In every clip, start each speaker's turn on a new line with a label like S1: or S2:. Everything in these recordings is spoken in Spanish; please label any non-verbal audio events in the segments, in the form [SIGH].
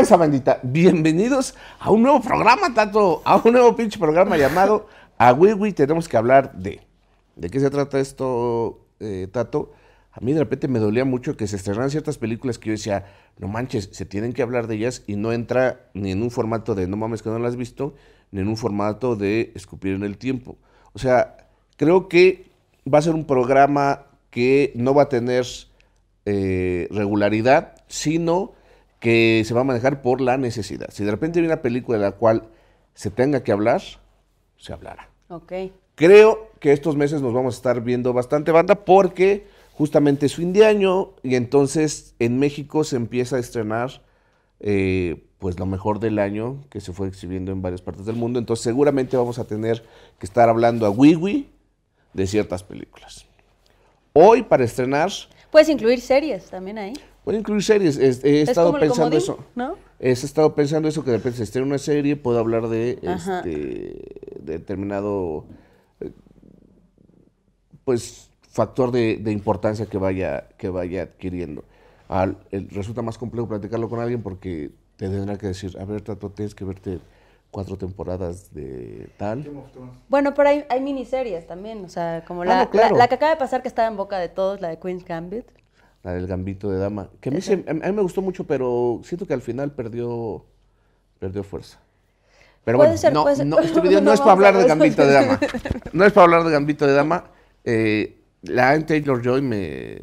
S1: esa bandita? Bienvenidos a un nuevo programa, Tato, a un nuevo pinche programa llamado A tenemos que hablar de. ¿De qué se trata esto, eh, Tato? A mí de repente me dolía mucho que se estrenaran ciertas películas que yo decía, no manches, se tienen que hablar de ellas y no entra ni en un formato de no mames que no las has visto, ni en un formato de escupir en el tiempo. O sea, creo que va a ser un programa que no va a tener eh, regularidad, sino que se va a manejar por la necesidad. Si de repente viene una película de la cual se tenga que hablar, se hablará. Ok. Creo que estos meses nos vamos a estar viendo bastante banda porque justamente es fin de año y entonces en México se empieza a estrenar eh, pues lo mejor del año que se fue exhibiendo en varias partes del mundo. Entonces seguramente vamos a tener que estar hablando a Wiwi de ciertas películas. Hoy para estrenar...
S2: Puedes incluir series también ahí.
S1: Puede incluir series. He, estado pensando eso. ¿no? He estado pensando eso que de repente si en una serie puedo hablar de este, determinado eh, pues factor de, importancia que vaya que vaya adquiriendo. resulta más complejo platicarlo con alguien porque te tendrá que decir, a ver, trato, tienes que verte cuatro temporadas de tal.
S2: Bueno, pero hay, miniseries también, o sea, como ah, la, que acaba de pasar que estaba en boca de todos, la de Queen's Gambit
S1: la del gambito de dama, que a mí, a mí, me gustó mucho, pero siento que al final perdió, perdió fuerza. Pero bueno, no, este [LAUGHS] video [LAUGHS] no, es para hablar de gambito de dama. No es para hablar de gambito de dama. la Anne Taylor Joy me,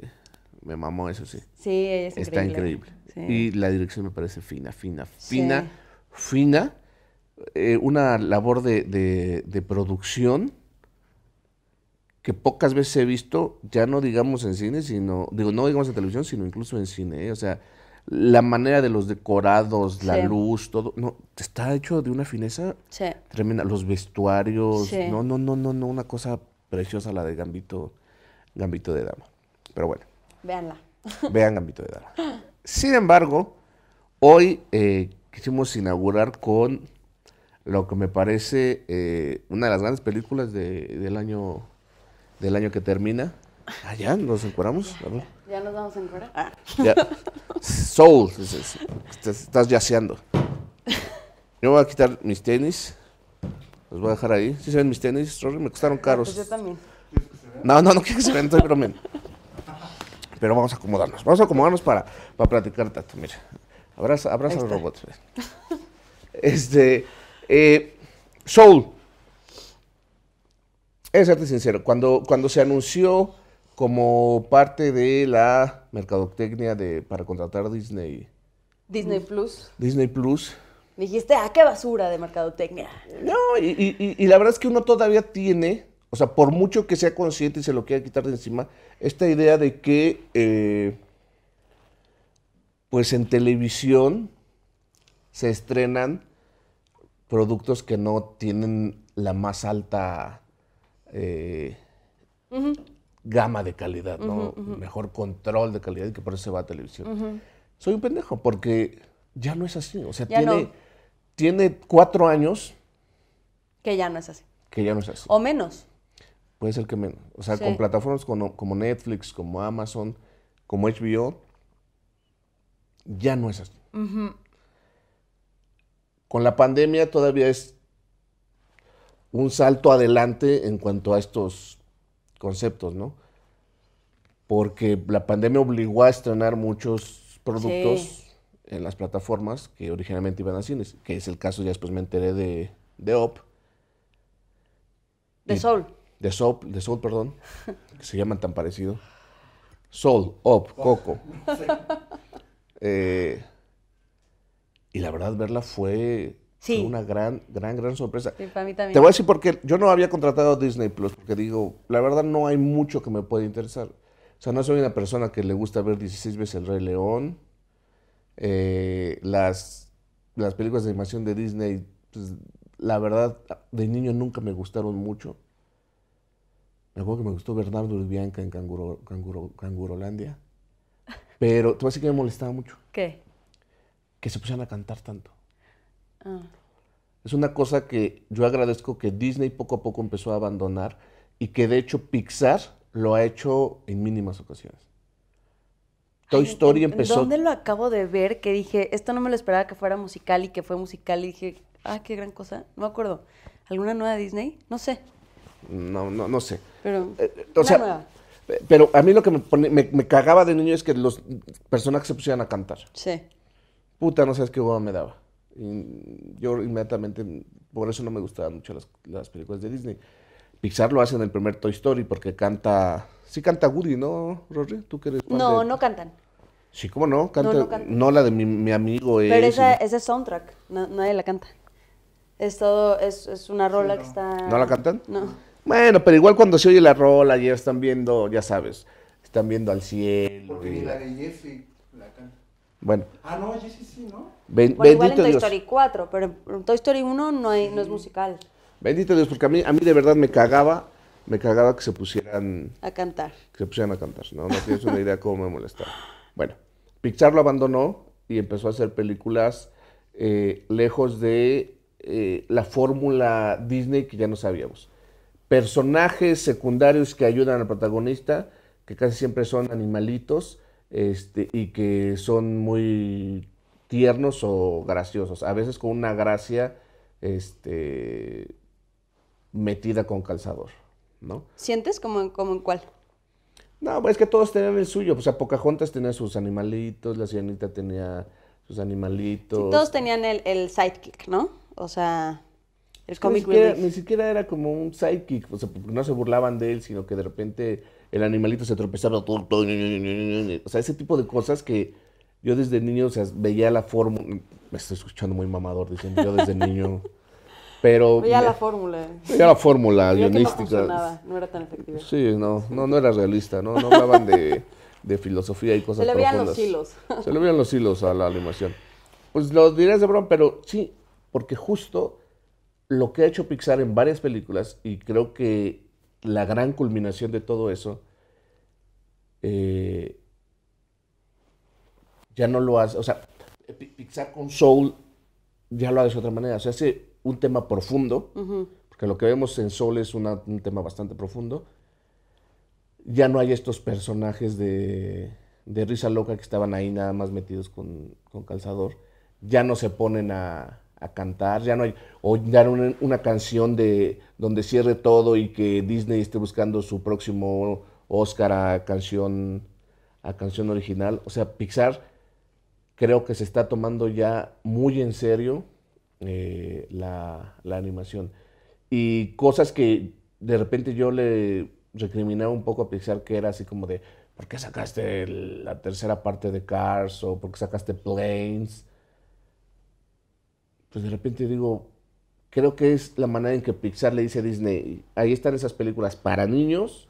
S1: me mamó, eso sí. Sí, es Está increíble. Y la dirección me parece fina, fina, fina, fina. Eh, una labor de, de, de producción que pocas veces he visto, ya no digamos en cine, sino, digo, no digamos en televisión, sino incluso en cine, ¿eh? o sea, la manera de los decorados, la luz, todo, no, está hecho de una fineza tremenda, los vestuarios, no, no, no, no, no, una cosa preciosa la de Gambito, Gambito de Dama, pero bueno.
S2: Veanla. [LAUGHS] Vean Gambito de Dama.
S1: Sin embargo, hoy eh, quisimos inaugurar con lo que me parece eh, una de las grandes películas de, del año del año que termina. Ah, ya, nos encueramos. Ya,
S2: ya. nos vamos a encuerar. Ah. Ya. [LAUGHS]
S1: Soul, estás, estás yaceando. [LAUGHS] Yo voy a quitar mis tenis. Los voy a dejar ahí. ¿Sí se ven mis tenis? Sorry, me costaron ah, pues caros. yo también. No, no, no quiero que se vean, estoy bromeando. Pero vamos a acomodarnos. Vamos a acomodarnos para, para platicar tanto. Mira, abraza, abraza al robot. Este, eh, Soul, es serte sincero, cuando, cuando se anunció como parte de la mercadotecnia de, para contratar Disney.
S2: Disney Plus.
S1: Disney Plus.
S2: Dijiste, ah, qué basura de mercadotecnia.
S1: No, y, la verdad es que uno todavía tiene, o sea, por mucho que sea consciente y se lo quiera quitar de encima, esta idea de que, eh, pues en televisión se estrenan productos que no tienen la más alta eh, gama de calidad, ¿no? Mejor control de calidad y que por eso se va a televisión. Soy un pendejo porque ya no es así. O sea, tiene, cuatro años.
S2: Que ya no es así.
S1: Que ya no es así. O menos. Puede ser que menos. O sea, con plataformas como, Netflix, como Amazon, como HBO, ya no es así. Con la pandemia todavía es un salto adelante en cuanto a estos conceptos, ¿no? Porque la pandemia obligó a estrenar muchos productos en las plataformas que originalmente iban a cines, que es el caso, ya después me enteré de, de OP. De Soul. De Soul, de Soul, perdón, se llaman tan parecido. Soul, Op, Coco. Eh, y la verdad, verla fue fue una gran, gran, gran sorpresa. Te
S2: voy a decir
S1: porque yo no había contratado a Disney Plus, porque digo, la verdad no hay mucho que me pueda interesar. O sea, no soy una persona que le gusta ver 16 veces El Rey León. Eh, las, las películas de animación de Disney, pues, la verdad, de niño nunca me gustaron mucho. Me acuerdo que me gustó Bernardo y Bianca en Canguro, Canguro, Cangurolandia. Pero te voy a decir que me molestaba mucho. ¿Qué? Que se pusieran a cantar tanto. Es una cosa que yo agradezco que Disney poco a poco empezó a abandonar y que de hecho Pixar lo ha hecho en mínimas ocasiones. Toy Story empezó. ¿Dónde
S2: lo acabo de ver? Que dije, esto no me lo esperaba que fuera musical y que fue musical y dije, ah, qué gran cosa. No me acuerdo. ¿Alguna nueva Disney? No sé.
S1: No, no, no sé. Pero, eh, eh, o sea, eh, pero a mí lo que me, me, cagaba de niño es que los personajes se pusieran a cantar. Sí. Puta, no sabes qué huevo me daba. Y yo inmediatamente, por eso no me gustaban mucho las, películas de Disney. Pixar lo hace en el primer Toy Story porque canta, sí canta Woody, ¿no, Rory? ¿Tú qué No, no cantan. Sí, ¿cómo no? Canta, no, no, no la de mi, amigo. Pero esa,
S2: ese soundtrack, nadie la canta. Es todo, es, es una rola que está... ¿No la cantan? No.
S1: Bueno, pero igual cuando se oye la rola ya están viendo, ya sabes, están viendo al cielo. Porque y la de Jeffy la canta. Bueno. Ah, no,
S2: sí, sí, ¿no?
S1: igual en Toy Story
S2: 4, pero en Toy Story 1 no, es musical.
S1: Bendito Dios, porque a mí, a mí de verdad me cagaba, me cagaba que se pusieran... A cantar. Que se pusieran a cantar, ¿no? No tienes una idea cómo me molestaba. Bueno, Pixar lo abandonó y empezó a hacer películas eh, lejos de eh, la fórmula Disney que ya no sabíamos. Personajes secundarios que ayudan al protagonista, que casi siempre son animalitos, este, y que son muy tiernos o graciosos, a veces con una gracia este, metida con calzador, ¿no?
S2: ¿Sientes como, como en cuál?
S1: No, pues, es que todos tenían el suyo, o pues, sea, Pocahontas tenía sus animalitos, la sirenita tenía sus animalitos. todos
S2: tenían el, sidekick, ¿no? O sea... El ni, ni
S1: siquiera, era como un sidekick, o sea, no se burlaban de él, sino que de repente el animalito se tropezaba. O sea, ese tipo de cosas que yo desde niño, o sea, veía la fórmula. Me estoy escuchando muy mamador diciendo yo desde niño. [LAUGHS] Pero. Veía la fórmula. Veía la fórmula guionística.
S2: No, era tan efectiva.
S1: Sí, no, no, no era realista, ¿no? No hablaban de, filosofía y cosas Se le veían los hilos. [LAUGHS] Se le veían los hilos a la animación. Pues lo diré, de broma, pero sí, porque justo lo que ha hecho Pixar en varias películas, y creo que la gran culminación de todo eso, eh, ya no lo hace, o sea, Pixar con Soul ya lo hace de otra manera, o sea, hace un tema profundo, porque lo que vemos en Soul es un tema bastante profundo, ya no hay estos personajes de, risa loca que estaban ahí nada más metidos con calzador, ya no se ponen a a cantar, ya no hay, o dar una, canción de donde cierre todo y que Disney esté buscando su próximo Oscar a canción, a canción original. O sea, Pixar creo que se está tomando ya muy en serio eh, la, la animación. Y cosas que de repente yo le recriminaba un poco a Pixar, que era así como de, ¿por qué sacaste la tercera parte de Cars? ¿O por qué sacaste Planes? pues de repente digo, creo que es la manera en que Pixar le dice a Disney, ahí están esas películas para niños,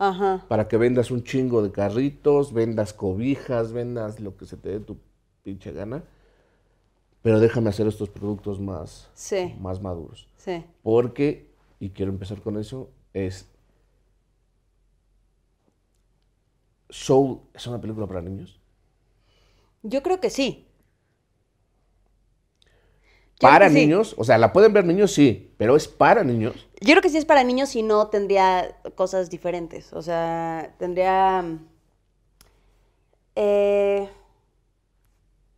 S1: para que vendas un chingo de carritos, vendas cobijas, vendas lo que se te dé tu pinche gana, pero déjame hacer estos productos más, más maduros. Porque, y quiero empezar con eso, es... Soul es una película para niños.
S2: Yo creo que sí para pues niños,
S1: o sea, la pueden ver niños, sí, pero es para niños.
S2: Yo creo que sí es para niños y no tendría cosas diferentes. O sea, tendría. Eh,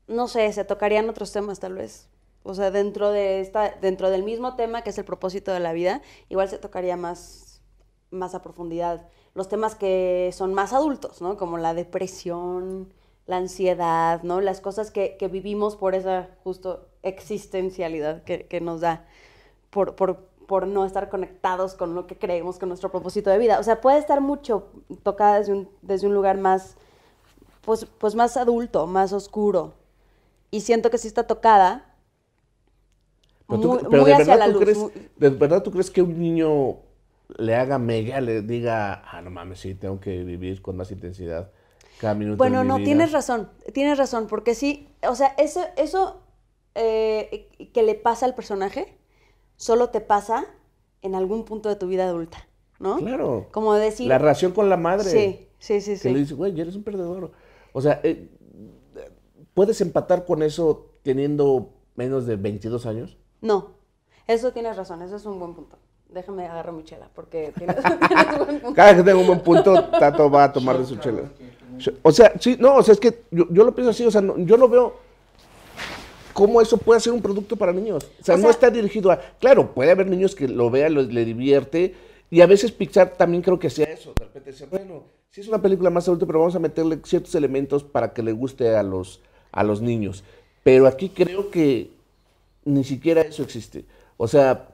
S2: no sé, se tocarían otros temas tal vez. O sea, dentro de esta, dentro del mismo tema que es el propósito de la vida, igual se tocaría más, más a profundidad. Los temas que son más adultos, ¿no? Como la depresión, la ansiedad, ¿no? Las cosas que, vivimos por esa justo existencialidad que, nos da por, no estar conectados con lo que creemos con nuestro propósito de vida. O sea, puede estar mucho tocada desde un, desde un lugar más, pues, pues más adulto, más oscuro. Y siento que sí está tocada.
S1: Pero, muy, hacia la luz, ¿de verdad tú crees que un niño le haga mega, le diga, ah, no mames, sí, tengo que vivir con más intensidad? bueno, no, tienes
S2: razón, tienes razón, porque sí, o sea, eso, eso eh, que le pasa al personaje solo te pasa en algún punto de tu vida adulta, ¿no? Claro. Como decir... La relación con la madre. Sí, sí, sí. Que le dice,
S1: güey, eres un perdedor. O sea, eh, ¿puedes empatar con eso teniendo menos de 22 años?
S2: No, eso tienes razón, eso es un buen punto. Déjame agarrar mi chela, porque tienes, un
S1: [LAUGHS] buen punto. Cada que tengo un buen punto, Tato va a tomar de su chela. O sea, sí, no, o sea, es que yo, lo pienso así, o sea, yo no veo cómo eso puede ser un producto para niños. O sea, no está dirigido a. Claro, puede haber niños que lo vean, le divierte, y a veces Pixar también creo que sea eso. De repente bueno, sí es una película más adulta, pero vamos a meterle ciertos elementos para que le guste a los, a los niños. Pero aquí creo que ni siquiera eso existe. O sea,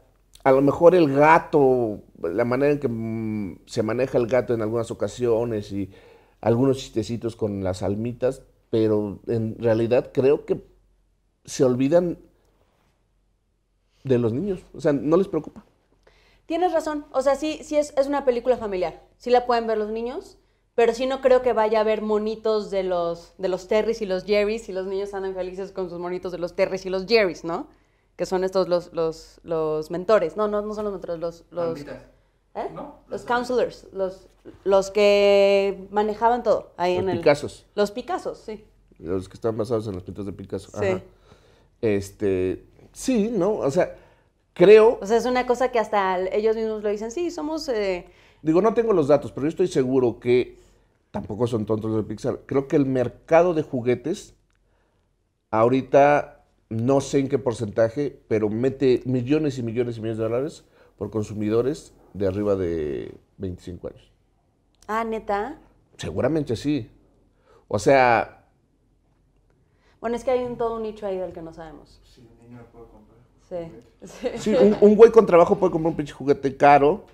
S1: a lo mejor el gato, la manera en que mm, se maneja el gato en algunas ocasiones y algunos chistecitos con las almitas, pero en realidad creo que se olvidan de los niños, o sea, no les preocupa.
S2: Tienes razón, o sea, sí, sí es, es una película familiar, sí la pueden ver los niños, pero sí no creo que vaya a haber monitos de los, de los Terrys y los Jerrys y los niños andan felices con sus monitos de los Terrys y los Jerrys, ¿no? Que son estos los, mentores, no, no, no son los mentores, los... ¿Eh? los counselors, los, los que manejaban todo ahí los en Picassos. el. Los Picassos. sí.
S1: Los que están basados en los pintas de Picasso. Sí. Ajá. Este, sí, ¿no? O sea, creo. O
S2: sea, es una cosa que hasta ellos mismos lo dicen, sí, somos. Eh,
S1: Digo, no tengo los datos, pero yo estoy seguro que tampoco son tontos los de Pixar. Creo que el mercado de juguetes ahorita no sé en qué porcentaje, pero mete millones y millones y millones de dólares por consumidores de arriba de 25 años.
S2: Ah, neta.
S1: Seguramente sí. O sea...
S2: Bueno, es que hay un, todo un nicho ahí del que no sabemos. Sí,
S1: un niño puede comprar.
S2: Sí. Sí, un, güey
S1: con trabajo puede comprar un pinche juguete caro.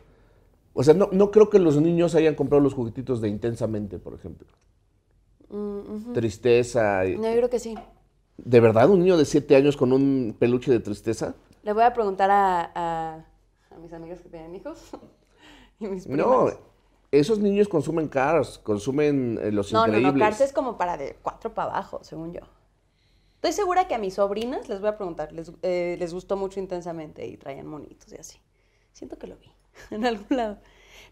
S1: O sea, no, creo que los niños hayan comprado los juguetitos de Intensamente, por ejemplo.
S2: Mm,
S1: tristeza. No, yo creo que sí. ¿De verdad un niño de 7 años con un peluche de tristeza?
S2: Le voy a preguntar a a mis amigas que tienen hijos
S1: [LAUGHS] y mis No, esos niños consumen cars, consumen eh, los increíbles. No, no, cars es
S2: como para de cuatro para abajo, según yo. Estoy segura que a mis sobrinas les voy a preguntar, les, eh, les gustó mucho intensamente y traían monitos y así. Siento que lo vi [LAUGHS] en algún lado.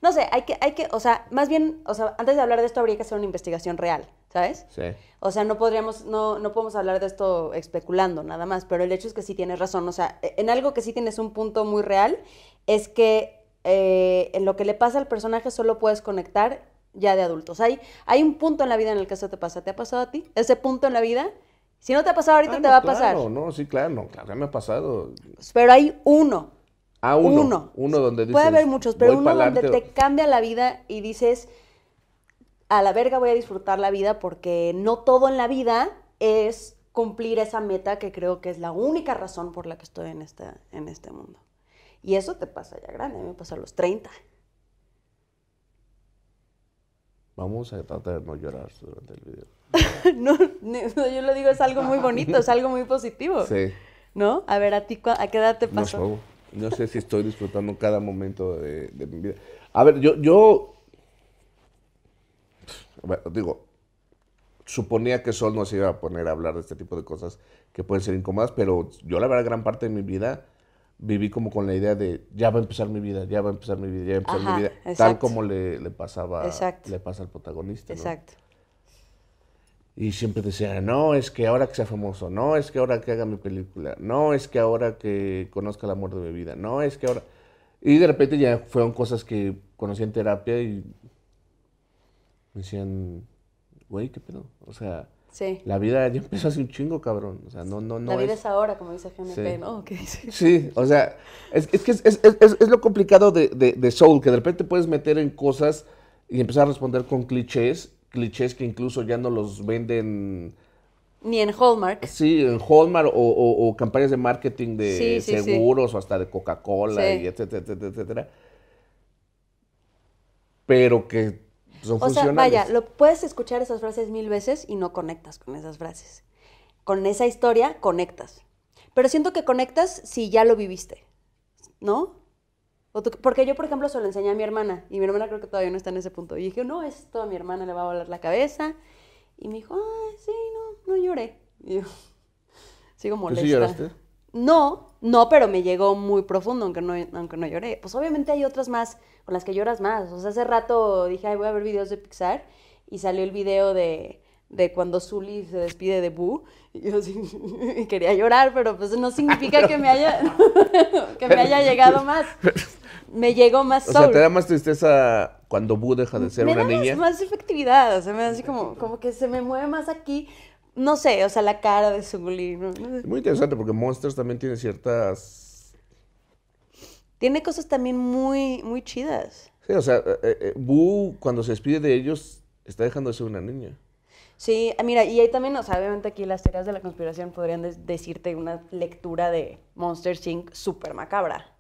S2: No sé, hay que, hay que, o sea, más bien, o sea, antes de hablar de esto habría que hacer una investigación real. ¿sabes? Sí. O sea, no podríamos, no, no podemos hablar de esto especulando nada más, pero el hecho es que sí tienes razón. O sea, e, en algo que sí tienes un punto muy real es que eh, en lo que le pasa al personaje solo puedes conectar ya de adultos. Hay, hay un punto en la vida en el que eso te pasa. ¿Te ha pasado a ti? Ese punto en la vida. Si no te ha pasado ahorita, ah, te va a pasar. Claro,
S1: no, sí, claro, no, claro, me ha pasado.
S2: Pero hay uno.
S1: a ah, uno. Uno, donde dices, Puede haber muchos, pero uno donde te
S2: cambia la vida y dices a la verga voy a disfrutar la vida porque no todo en la vida es cumplir esa meta que creo que es la única razón por la que estoy en este, en este mundo. Y eso te pasa ya grande, me pasa a los 30.
S1: Vamos a tratar de no llorar durante el video. [LAUGHS]
S2: no, yo lo digo, es algo muy bonito, es algo muy positivo. Sí. ¿No? A ver, ¿a ti a qué edad te pasó? No,
S1: no sé si estoy disfrutando cada momento de, de mi vida. A ver, yo, yo bueno, digo, suponía que Sol nos iba a poner a hablar de este tipo de cosas que pueden ser incómodas, pero yo la verdad gran parte de mi vida viví como con la idea de ya va a empezar mi vida, ya va a empezar mi vida, ya va a empezar mi vida, tal como le, pasaba, le pasa al protagonista. Exacto. Y siempre decía, no, es que ahora que sea famoso, no, es que ahora que haga mi película, no, es que ahora que conozca el amor de mi vida, no, es que ahora... Y de repente ya fueron cosas que conocí en terapia y me decían, güey, ¿qué pedo? O sea, la vida ya empezó hace un chingo, cabrón. O sea, no, no, La vida es, ahora, como dice GNP, sí. ¿no? Sí, o sea, es, lo complicado de, de, Soul, que de repente puedes meter en cosas y empezar a responder con clichés, clichés que incluso ya no los venden.
S2: Ni en Hallmark.
S1: Sí, en Hallmark o, campañas de marketing de seguros o hasta de Coca-Cola y etcétera, etcétera, etcétera. Pero que o sea, vaya,
S2: lo, puedes escuchar esas frases mil veces y no conectas con esas frases. Con esa historia conectas. Pero siento que conectas si ya lo viviste, ¿no? porque yo, por ejemplo, se lo enseñé a mi hermana y mi hermana creo que todavía no está en ese punto. Y dije, no, esto a mi hermana le va a volar la cabeza. Y me dijo, ay, sí, no, no lloré. Y yo, [LAUGHS] sigo molesta. lloraste? No, no, pero me llegó muy profundo, aunque no, aunque no lloré. Pues obviamente hay otras más con las que lloras más. O sea, hace rato dije, voy a ver videos de Pixar y salió el video de, de cuando Zully se despide de Boo. Y yo [LAUGHS] quería llorar, pero pues no significa que me haya,
S1: [LAUGHS] que me haya llegado más.
S2: Me llegó más O sea, te da más
S1: tristeza cuando Boo deja de ser una niña? niña. Más,
S2: más efectividad, o sea, me da así como, como que se me mueve más aquí no sé, o sea, la cara de su Muy
S1: interesante porque Monsters también tiene ciertas...
S2: Tiene cosas también muy, muy chidas.
S1: Sí, o sea, eh, eh, eh, Boo, cuando se despide de ellos, está dejando de ser una niña.
S2: Sí, ah, mira, y ahí también, o sea, obviamente aquí las teorías de la conspiración podrían decirte una lectura de Monsters Inc. súper macabra.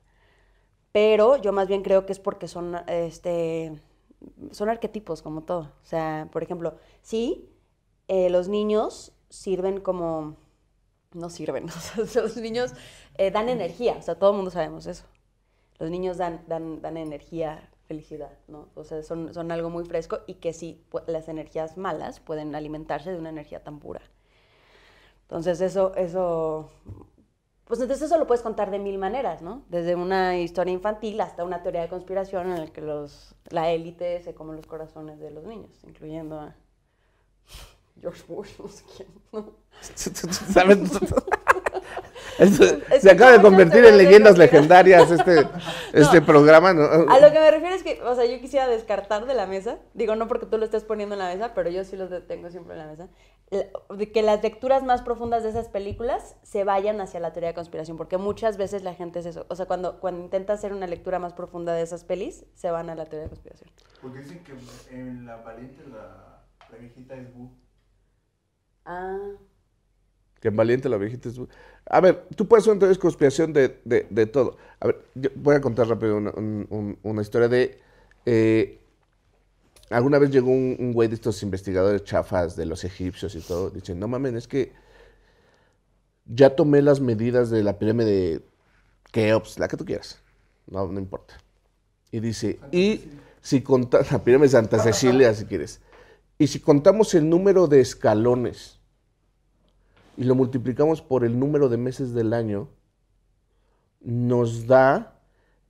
S2: Pero yo más bien creo que es porque son, este, son arquetipos, como todo. O sea, por ejemplo, sí, eh, los niños sirven como... No sirven, [LAUGHS] los niños eh, dan energía, o sea, todo el mundo sabemos eso. Los niños dan, dan, dan energía, felicidad, ¿no? O sea, son, son algo muy fresco y que sí, pues, las energías malas pueden alimentarse de una energía tan pura. Entonces, eso, eso, pues entonces eso lo puedes contar de mil maneras, ¿no? Desde una historia infantil hasta una teoría de conspiración en la que los, la élite se come los corazones de los niños, incluyendo a... George Bush, no sé quién, [LAUGHS]
S1: se acaba de convertir en leyendas legendarias este, [LAUGHS] este programa. A lo que me
S2: refiero es que, o sea, yo quisiera descartar de la mesa, digo, no porque tú lo estés poniendo en la mesa, pero yo sí los tengo siempre en la mesa, que las lecturas más profundas de esas películas se vayan hacia la teoría de conspiración, porque muchas veces la gente es eso, o sea, cuando, cuando intenta hacer una lectura más profunda de esas pelis, se van a la teoría de conspiración.
S1: Porque dicen que en la valiente la, la viejita es Bu. Ah. Que Valiente la viejita es... A ver, tú puedes hacer una conspiración de, todo. A ver, voy a contar rápido una, historia de... Eh, alguna vez llegó un, güey de estos investigadores chafas de los egipcios y todo. Dicen, no mames, es que ya tomé las medidas de la pirámide de Keops, la que tú quieras. No, no importa. Y dice, y si contamos, [LAUGHS] la pirámide de Santa Cecilia, si quieres. Y si contamos el número de escalones y lo multiplicamos por el número de meses del año, nos da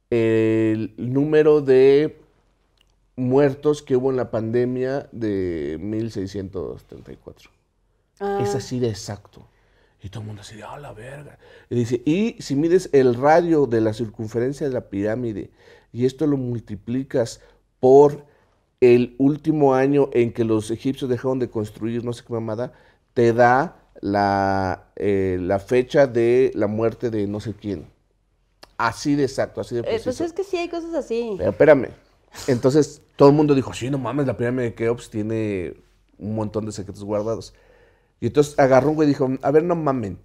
S1: el número de muertos que hubo en la pandemia de 1634. Ah. Es así de exacto. Y todo el mundo así de, ¡ah, la verga! Y dice, y si mides el radio de la circunferencia de la pirámide y esto lo multiplicas por el último año en que los egipcios dejaron de construir no sé qué mamada, te da la, eh, la fecha de la muerte de no sé quién. Así de exacto, así de eh, pues preciso.
S2: pues es que sí hay cosas así.
S1: espérame. Entonces todo el mundo dijo, sí, no mames, la pirámide de Keops tiene un montón de secretos guardados. Y entonces agarró un güey y dijo, a ver, no mamen.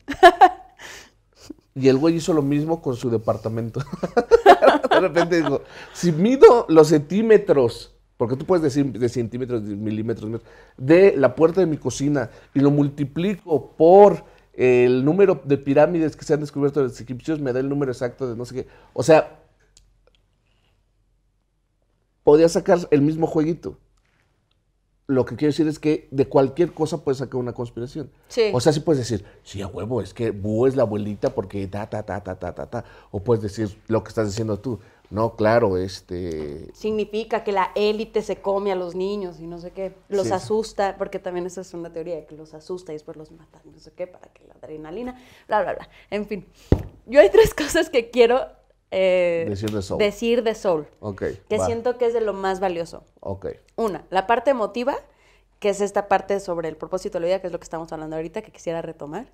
S1: [LAUGHS] y el güey hizo lo mismo con su departamento. [LAUGHS] de repente dijo, si mido los centímetros porque tú puedes decir de centímetros, de milímetros, de la puerta de mi cocina y lo multiplico por el número de pirámides que se han descubierto en los egipcios, me da el número exacto de no sé qué. O sea, podía sacar el mismo jueguito. Lo que quiero decir es que de cualquier cosa puedes sacar una conspiración. O sea, sí puedes decir, sí, a huevo, es que Bú es la abuelita porque ta, ta, ta, ta, ta, ta, ta. O puedes decir lo que estás diciendo tú. No, claro, este...
S2: Significa que la élite se come a los niños y no sé qué. Los asusta, porque también esa es una teoría, que los asusta y después los mata, no sé qué, para que la adrenalina, bla, bla, bla. En fin, yo hay tres [LAUGHS] cosas que quiero eh, decir de Soul.
S1: que siento
S2: que es de lo más valioso. Una, la parte emotiva, que es esta parte sobre el propósito de la vida, que es lo que estamos hablando ahorita, que quisiera retomar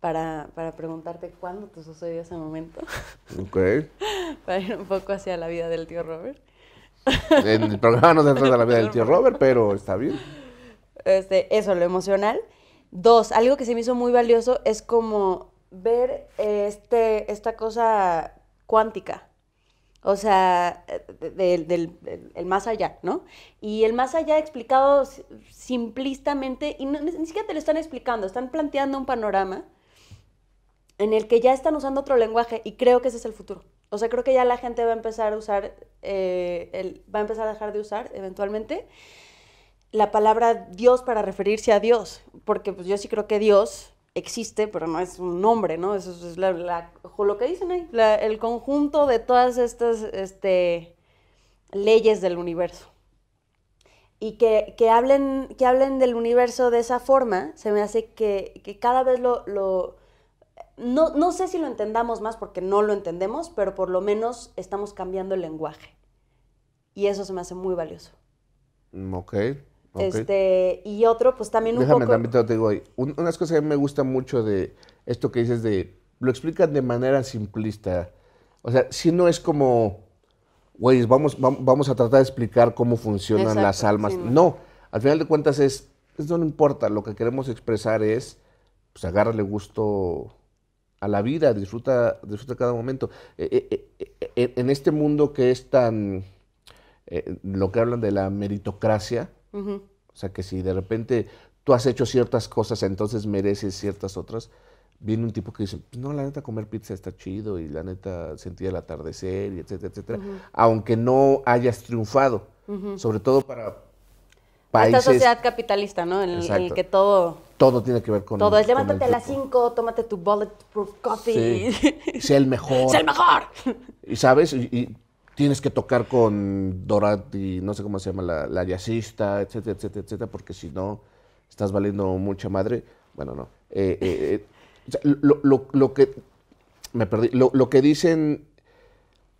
S2: para, para preguntarte cuándo te sucedió ese momento. [LAUGHS] Ok. para ir un poco hacia la vida del tío Robert.
S1: en el programa no se trata de la vida del tío [LAUGHS] Robert, pero está bien.
S2: Este, eso, lo emocional. Dos, algo que se me hizo muy valioso es como ver este, esta cosa cuántica. O sea, del, más allá, ¿no? Y el más allá explicado simplistamente, y ni siquiera te lo están explicando, están planteando un panorama en el que ya están usando otro lenguaje y creo que ese es el futuro. O sea, creo que ya la gente va a empezar a usar, eh, va a empezar a dejar de usar eventualmente la palabra Dios para referirse a Dios, porque pues yo sí creo que Dios existe, pero no es un nombre, ¿no? Eso es lo que dicen ahí, el conjunto de todas estas este, leyes del universo. Y que, hablen, que hablen del universo de esa forma, se me hace que, cada vez lo no, no sé si lo entendamos más porque no lo entendemos, pero por lo menos estamos cambiando el lenguaje. Y eso se me hace muy valioso.
S1: Mm, ok. Okay.
S2: Este, y otro, pues también un Déjame, poco...
S1: Déjame, te digo, unas cosas que a mí me gusta mucho de esto que dices de... Lo explican de manera simplista. O sea, si no es como... Güey, vamos, vamos a tratar de explicar cómo funcionan las almas. no. al final de cuentas es... Eso no importa, lo que queremos expresar es... Pues agárrale gusto la vida, disfruta, disfruta cada momento. Eh, eh, eh, en este mundo que es tan, lo que hablan de la meritocracia, o sea que si de repente tú has hecho ciertas cosas, entonces mereces ciertas otras, viene un tipo que dice, pues no, la neta comer pizza está chido y la neta sentir el atardecer y etcétera, etcétera, aunque no hayas triunfado, sobre todo para esta sociedad
S2: capitalista, ¿no? En, el, que todo.
S1: Todo tiene que ver con. Todo es levántate a las
S2: 5, tómate tu bulletproof coffee.
S1: Sí. [LAUGHS] sé el mejor. sé el mejor. Y sabes, y, tienes que tocar con y no sé cómo se llama, la, la jazzista, etcétera, etcétera, etcétera, porque si no, estás valiendo mucha madre. Bueno, no. Eh, eh, eh, lo, que. Me perdí. Lo, que dicen.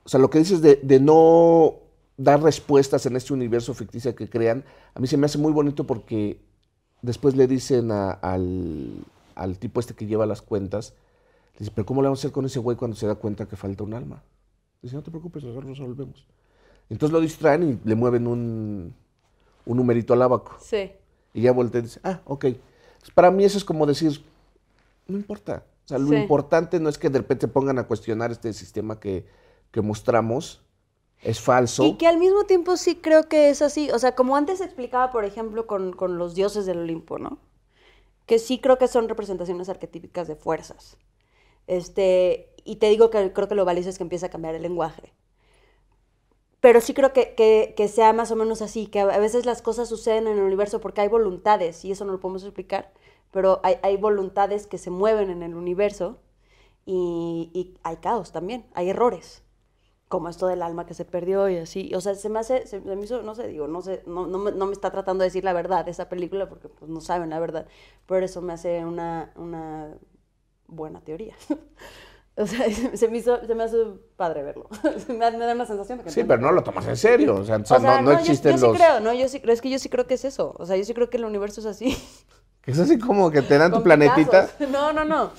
S1: O sea, lo que dices de, de no dar respuestas en este universo ficticio que crean, a mí se me hace muy bonito porque después le dicen al, tipo este que lleva las cuentas, le dice, pero ¿cómo le vamos a hacer con ese güey cuando se da cuenta que falta un alma? dice, no te preocupes, nosotros resolvemos. Entonces lo distraen y le mueven un, numerito al abaco. Sí. Y ya voltea y dice, ah, ok. para mí eso es como decir, no importa. O sea, lo importante no es que de repente pongan a cuestionar este sistema que, que mostramos, es falso. Y que
S2: al mismo tiempo sí creo que es así. O sea, como antes explicaba, por ejemplo, con, los dioses del Olimpo, ¿no? Que sí creo que son representaciones arquetípicas de fuerzas. Este, y te digo que creo que lo valioso es que empieza a cambiar el lenguaje. Pero sí creo que, que, sea más o menos así, que a veces las cosas suceden en el universo porque hay voluntades, y eso no lo podemos explicar, pero hay, voluntades que se mueven en el universo y hay caos también, hay errores como esto del alma que se perdió y así. O sea, se me hace, se, me hizo, no sé, digo, no sé, no, no, no, me está tratando de decir la verdad esa película porque pues no saben la verdad, pero eso me hace una, una buena teoría. [LAUGHS] o sea, [LAUGHS] se, me hizo, se me hace padre verlo. [LAUGHS] me, da una sensación de que... Sí, pero
S1: no lo tomas en serio, o sea, no, existen yo, yo sí creo,
S2: no, yo sí, es que yo sí creo que es eso, o sea, yo sí creo que el universo es así.
S1: Es así como que te dan tu planetita. No, no, no.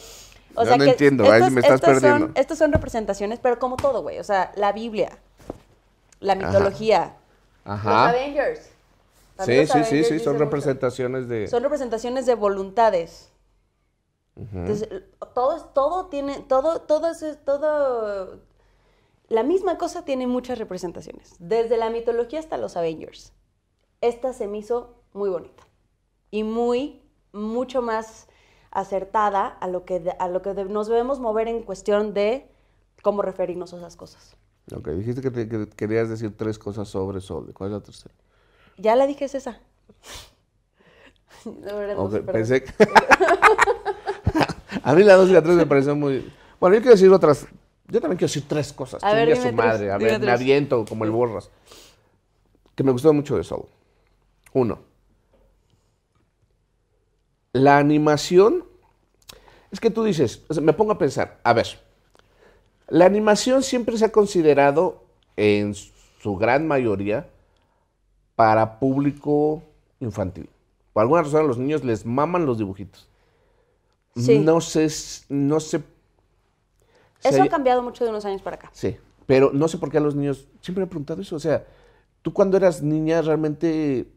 S1: O no, entiendo, me estás perdiendo.
S2: Son, son representaciones, pero como todo, güey. O sea, la Biblia, la mitología, los Avengers. sí, sí, sí, sí, son representaciones de... Son representaciones de voluntades. Entonces, todo, todo tiene, todo, todo, todo, la misma cosa tiene muchas representaciones, desde la mitología hasta los Avengers. Esta se me hizo muy bonita y muy, mucho más acertada a lo que, a lo que nos debemos mover en cuestión de cómo referirnos a esas cosas.
S1: Ok, dijiste que, querías decir tres cosas sobre Sol. ¿Cuál es la tercera?
S2: Ya la dije, esa. [LAUGHS] No, okay, pensé que... [LAUGHS] a mí la dos
S1: y la tres me parecen muy... Bueno, yo quiero decir otras... Yo también quiero decir tres cosas. A ver, su madre. A ver, me aviento como el borras. Que me gustó mucho de Soul. Uno, la animación, es que tú dices, me pongo a pensar, a ver, la animación siempre se ha considerado en su gran mayoría para público infantil. Por alguna razón a los niños les maman los dibujitos. Sí. No sé, no sé. Eso ha
S2: cambiado mucho de unos años para acá.
S1: Sí, pero no sé por qué a los niños, siempre me he preguntado eso, o sea, tú cuando eras niña realmente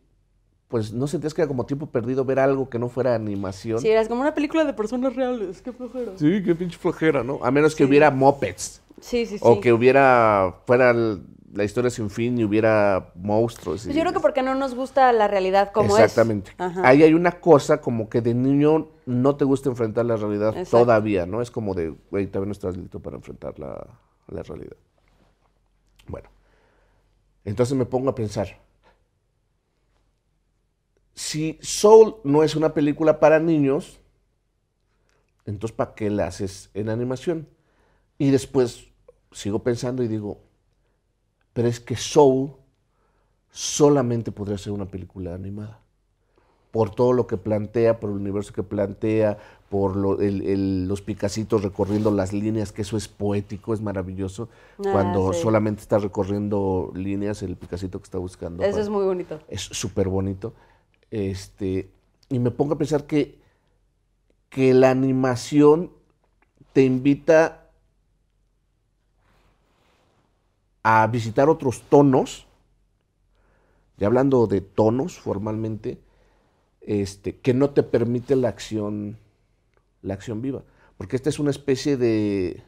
S1: pues no sentías que era como tiempo perdido ver algo que no fuera animación. Sí,
S2: eras como una película de personas reales, qué flojera.
S1: Sí, qué pinche flojera, ¿no? A menos que hubiera mopeds.
S2: Sí, sí, sí. O que
S1: hubiera, fuera la historia sin fin y hubiera monstruos. Pues yo creo
S2: que porque no nos gusta la realidad como es. Exactamente. Ahí
S1: hay una cosa como que de niño no te gusta enfrentar la realidad todavía, ¿no? Es como de, güey, todavía no estás listo para enfrentar la realidad. Bueno, entonces me pongo a pensar si Soul no es una película para niños, entonces ¿para qué la haces en animación? Y después sigo pensando y digo, pero es que Soul solamente podría ser una película animada. Por todo lo que plantea, por el universo que plantea, por los picacitos recorriendo las líneas, que eso es poético, es maravilloso. Ah, cuando solamente está recorriendo líneas, el picacito que está buscando. Eso es muy bonito. Es súper bonito. Este, y me pongo a pensar que, que la animación te invita a visitar otros tonos, ya hablando de tonos formalmente, este, que no te permite la acción, la acción viva. Porque esta es una especie de.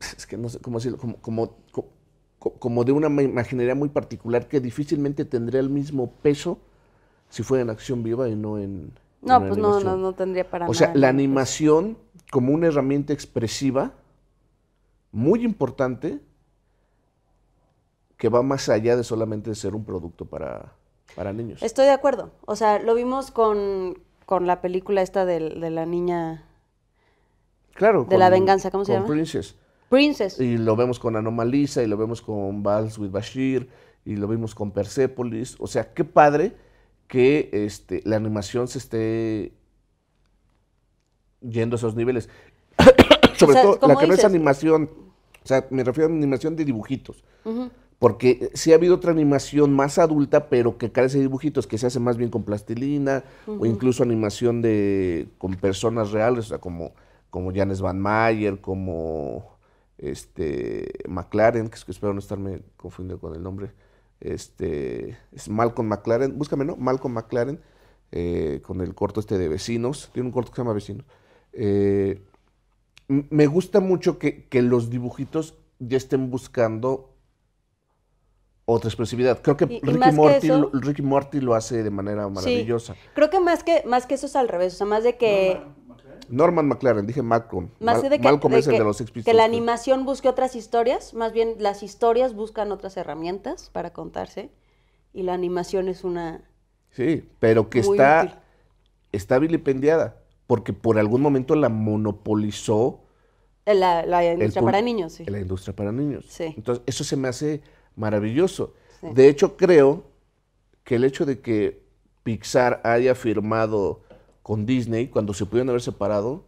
S1: [LAUGHS] Es que no sé cómo decirlo, como, como como de una imaginería muy particular que difícilmente tendría el mismo peso si fuera en acción viva y no en... No, pues no, no, no,
S2: tendría para nada. O sea, la
S1: animación como una herramienta expresiva muy importante que va más allá de solamente ser un producto para, niños. Estoy
S2: de acuerdo. O sea, lo vimos con, la película esta de, la niña...
S1: Claro. De la venganza, ¿cómo se con llama? Princess. Y lo vemos con Anomalisa, y lo vemos con Vals with Bashir, y lo vimos con Persepolis. O sea, qué padre que este, la animación se esté yendo a esos niveles.
S2: [COUGHS] Sobre todo, la que no es
S1: animación, o sea, me refiero a animación de dibujitos. Porque eh, sí ha habido otra animación más adulta, pero que carece de dibujitos, que se hace más bien con plastilina, o incluso animación de con personas reales, o sea, como, como Janes Van Mayer, como este, McLaren, que espero no estarme confundiendo con el nombre, este, es Malcolm McLaren, búscame, ¿no? Malcolm McLaren, eh, con el corto este de Vecinos, tiene un corto que se llama Vecinos. Eh, me gusta mucho que, los dibujitos ya estén buscando otra expresividad. Creo que, Ricky, Morty, lo hace de manera maravillosa.
S2: Creo que más, que más que eso es al revés, o sea, más de que...
S1: Norman McLaren, dije Malcolm. Mal, es el de los Six Que la
S2: animación busque otras historias, más bien las historias buscan otras herramientas para contarse y la animación es una...
S1: Sí, pero que está, está vilipendiada, porque por algún momento la monopolizó...
S2: La, industria para niños, sí. La
S1: industria para niños. Sí. Entonces, eso se me hace maravilloso. De hecho, creo que el hecho de que Pixar haya firmado con Disney, cuando se pudieron haber separado,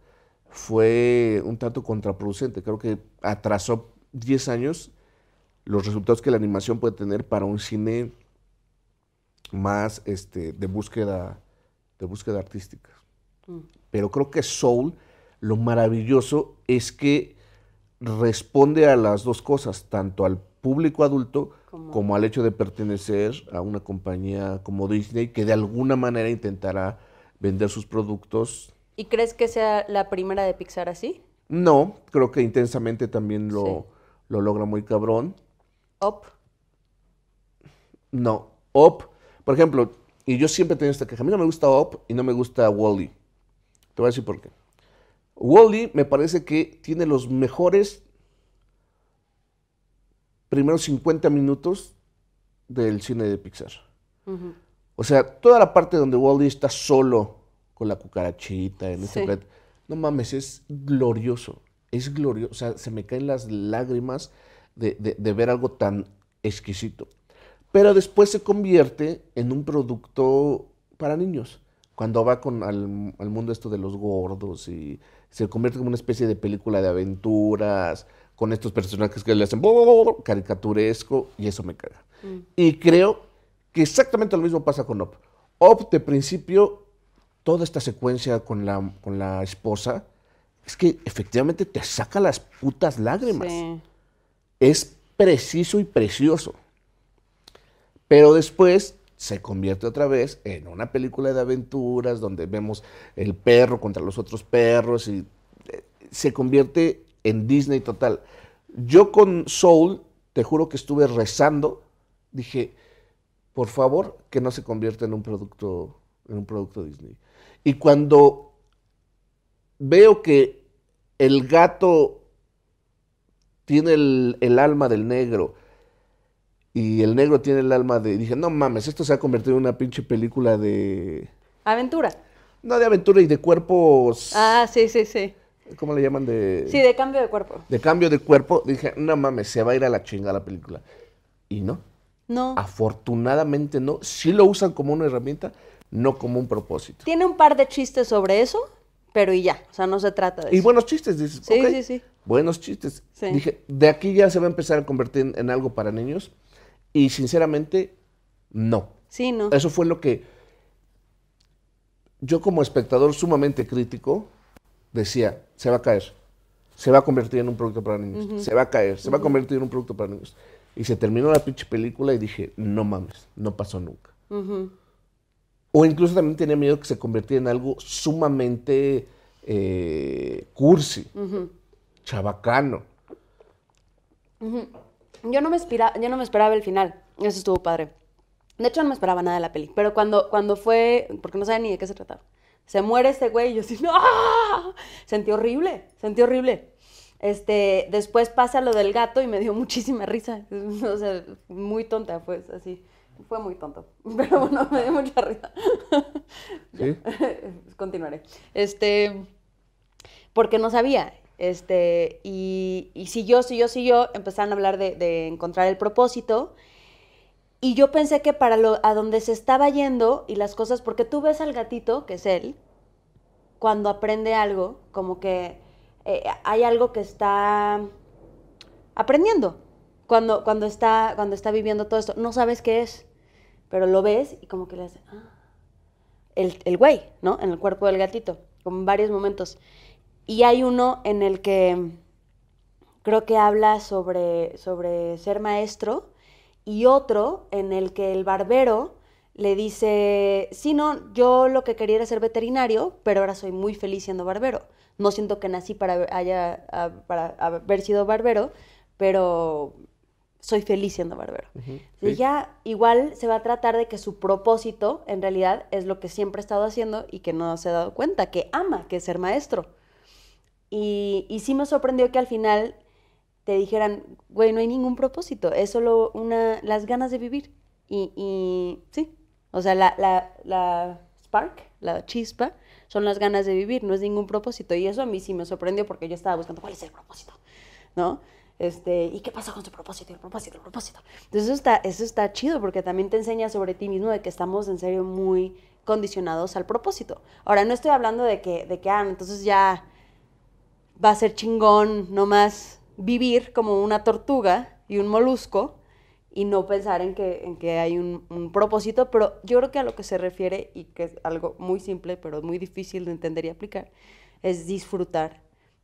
S1: fue un tanto contraproducente. Creo que atrasó 10 años los resultados que la animación puede tener para un cine más este, de, búsqueda, de búsqueda artística. Mm. Pero creo que Soul, lo maravilloso es que responde a las dos cosas, tanto al público adulto como al hecho de pertenecer a una compañía como Disney que de alguna manera intentará vender sus productos.
S2: ¿Y crees que sea la primera de Pixar así?
S1: No, creo que intensamente también lo, logra muy cabrón. Op. No, Op. Por ejemplo, y yo siempre tengo esta queja. A mí no me gusta Op y no me gusta Wally. Te voy a decir por qué. Wally me parece que tiene los mejores primeros 50 minutos del cine de Pixar. O sea, toda la parte donde Wally está solo con la cucarachita en ese red no mames, es glorioso. Es glorioso. O sea, se me caen las lágrimas de, ver algo tan exquisito. Pero después se convierte en un producto para niños. Cuando va con al, mundo esto de los gordos y se convierte como una especie de película de aventuras con estos personajes que le hacen caricaturesco y eso me caga. Mm. Y creo que exactamente lo mismo pasa con Op. Op, de principio, toda esta secuencia con la, con la esposa, es que efectivamente te saca las putas lágrimas. Es preciso y precioso. Pero después se convierte otra vez en una película de aventuras donde vemos el perro contra los otros perros y eh, se convierte en Disney total. Yo con Soul, te juro que estuve rezando, dije, por favor, que no se convierta en un producto, en un producto Disney. Y cuando veo que el gato tiene el, alma del negro y el negro tiene el alma de... Dije, no mames, esto se ha convertido en una pinche película de... Aventura. No, de aventura y de cuerpos...
S2: Ah, sí, sí, sí.
S1: ¿Cómo le llaman? De... Sí,
S2: de cambio de cuerpo.
S1: De cambio de cuerpo. Dije, no mames, se va a ir a la chinga la película. Y no. No. Afortunadamente no. Sí lo usan como una herramienta, no como un propósito.
S2: Tiene un par de chistes sobre eso, pero y ya. O sea, no se trata de y eso. Y
S1: buenos chistes, dices. Sí, sí, sí. Buenos chistes. Dije, de aquí ya se va a empezar a convertir en, algo para niños. Y sinceramente, no.
S2: Sí, no. Eso
S1: fue lo que yo como espectador sumamente crítico decía, se va a caer, se va a convertir en un producto para niños, se va a caer, se va a convertir en un producto para niños. Y se terminó la pinche película y dije, no mames, no pasó nunca. O incluso también tenía miedo que se convirtiera en algo sumamente eh, cursi, chabacano.
S2: Yo, no me yo no me esperaba el final. Eso estuvo padre. De hecho, no me esperaba nada de la peli. Pero cuando, cuando fue, porque no sabía ni de qué se trataba. Se muere ese güey y yo así, ¡no! ¡Ah!". Sentí horrible, sentí horrible. Este, después pasa lo del gato y me dio [LAUGHS] muchísima risa. [LAUGHS] O sea, muy tonta, fue pues, así. Fue muy tonto. [LAUGHS] Pero bueno, me dio mucha risa. ¿Sí? Continuaré. Este, porque no sabía. Este, y, y yo, siguió, yo Empezaron a hablar de, de encontrar el propósito. Y yo pensé que para lo, a donde se estaba yendo y las cosas, porque tú ves al gatito, que es él, cuando aprende algo, como que eh, hay algo que está aprendiendo cuando, cuando, está, cuando está viviendo todo esto. No sabes qué es, pero lo ves y como que le hace, ah". el, el güey, ¿no? En el cuerpo del gatito, con varios momentos. Y hay uno en el que creo que habla sobre, sobre ser maestro y otro en el que el barbero le dice, si no, yo lo que quería era ser veterinario, pero ahora soy muy feliz siendo barbero. No siento que nací para, haya, ah, para haber sido barbero, pero soy feliz siendo barbero. Y Ya igual se va a tratar de que su propósito en realidad es lo que siempre ha estado haciendo y que no se ha dado cuenta, que ama, que es ser maestro. Y, y sí me sorprendió que al final te dijeran, güey, no hay ningún propósito, es solo una, las ganas de vivir. Y, y sí, o sea, la, la, la spark, la chispa, son las ganas de vivir, no es ningún propósito. Y eso a mí sí me sorprendió porque yo estaba buscando cuál es el propósito, ¿no? Este, ¿y qué pasa con su propósito? El propósito, el propósito. Entonces eso está, eso está chido porque también te enseña sobre ti mismo de que estamos en serio muy condicionados al propósito. Ahora, no estoy hablando de que, de que ah, entonces ya va a ser chingón nomás vivir como una tortuga y un molusco, y no pensar en que, que hay un, propósito, pero yo creo que a lo que se refiere, y que es algo muy simple, pero muy difícil de entender y aplicar, es disfrutar,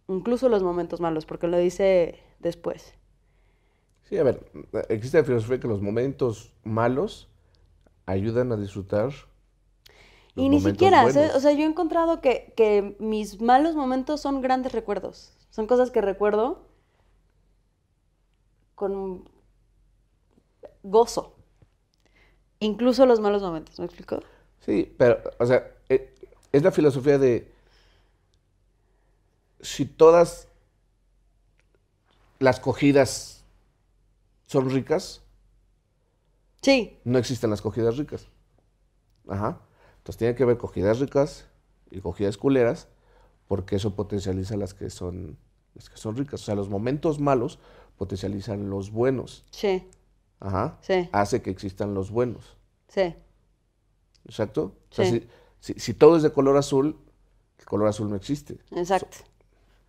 S2: incluso los momentos malos, porque lo dice después.
S1: Sí, a ver, existe la filosofía que los momentos malos ayudan a disfrutar. y ni siquiera, o sea,
S2: yo he encontrado que, que mis malos momentos son grandes recuerdos, son cosas que recuerdo con gozo. Incluso los malos momentos, ¿me explico?
S1: Sí, pero, o sea, eh, es la filosofía de si todas las cogidas son ricas, sí. no existen las cogidas ricas. Ajá. Entonces tiene que haber cogidas ricas y cogidas culeras, porque eso potencializa las que son, las que son ricas. O sea, los momentos malos potencializan los buenos. Sí. Ajá, hace que existan los buenos. Sí. ¿Exacto? si, todo es de color azul, el color azul no existe.
S2: Exacto.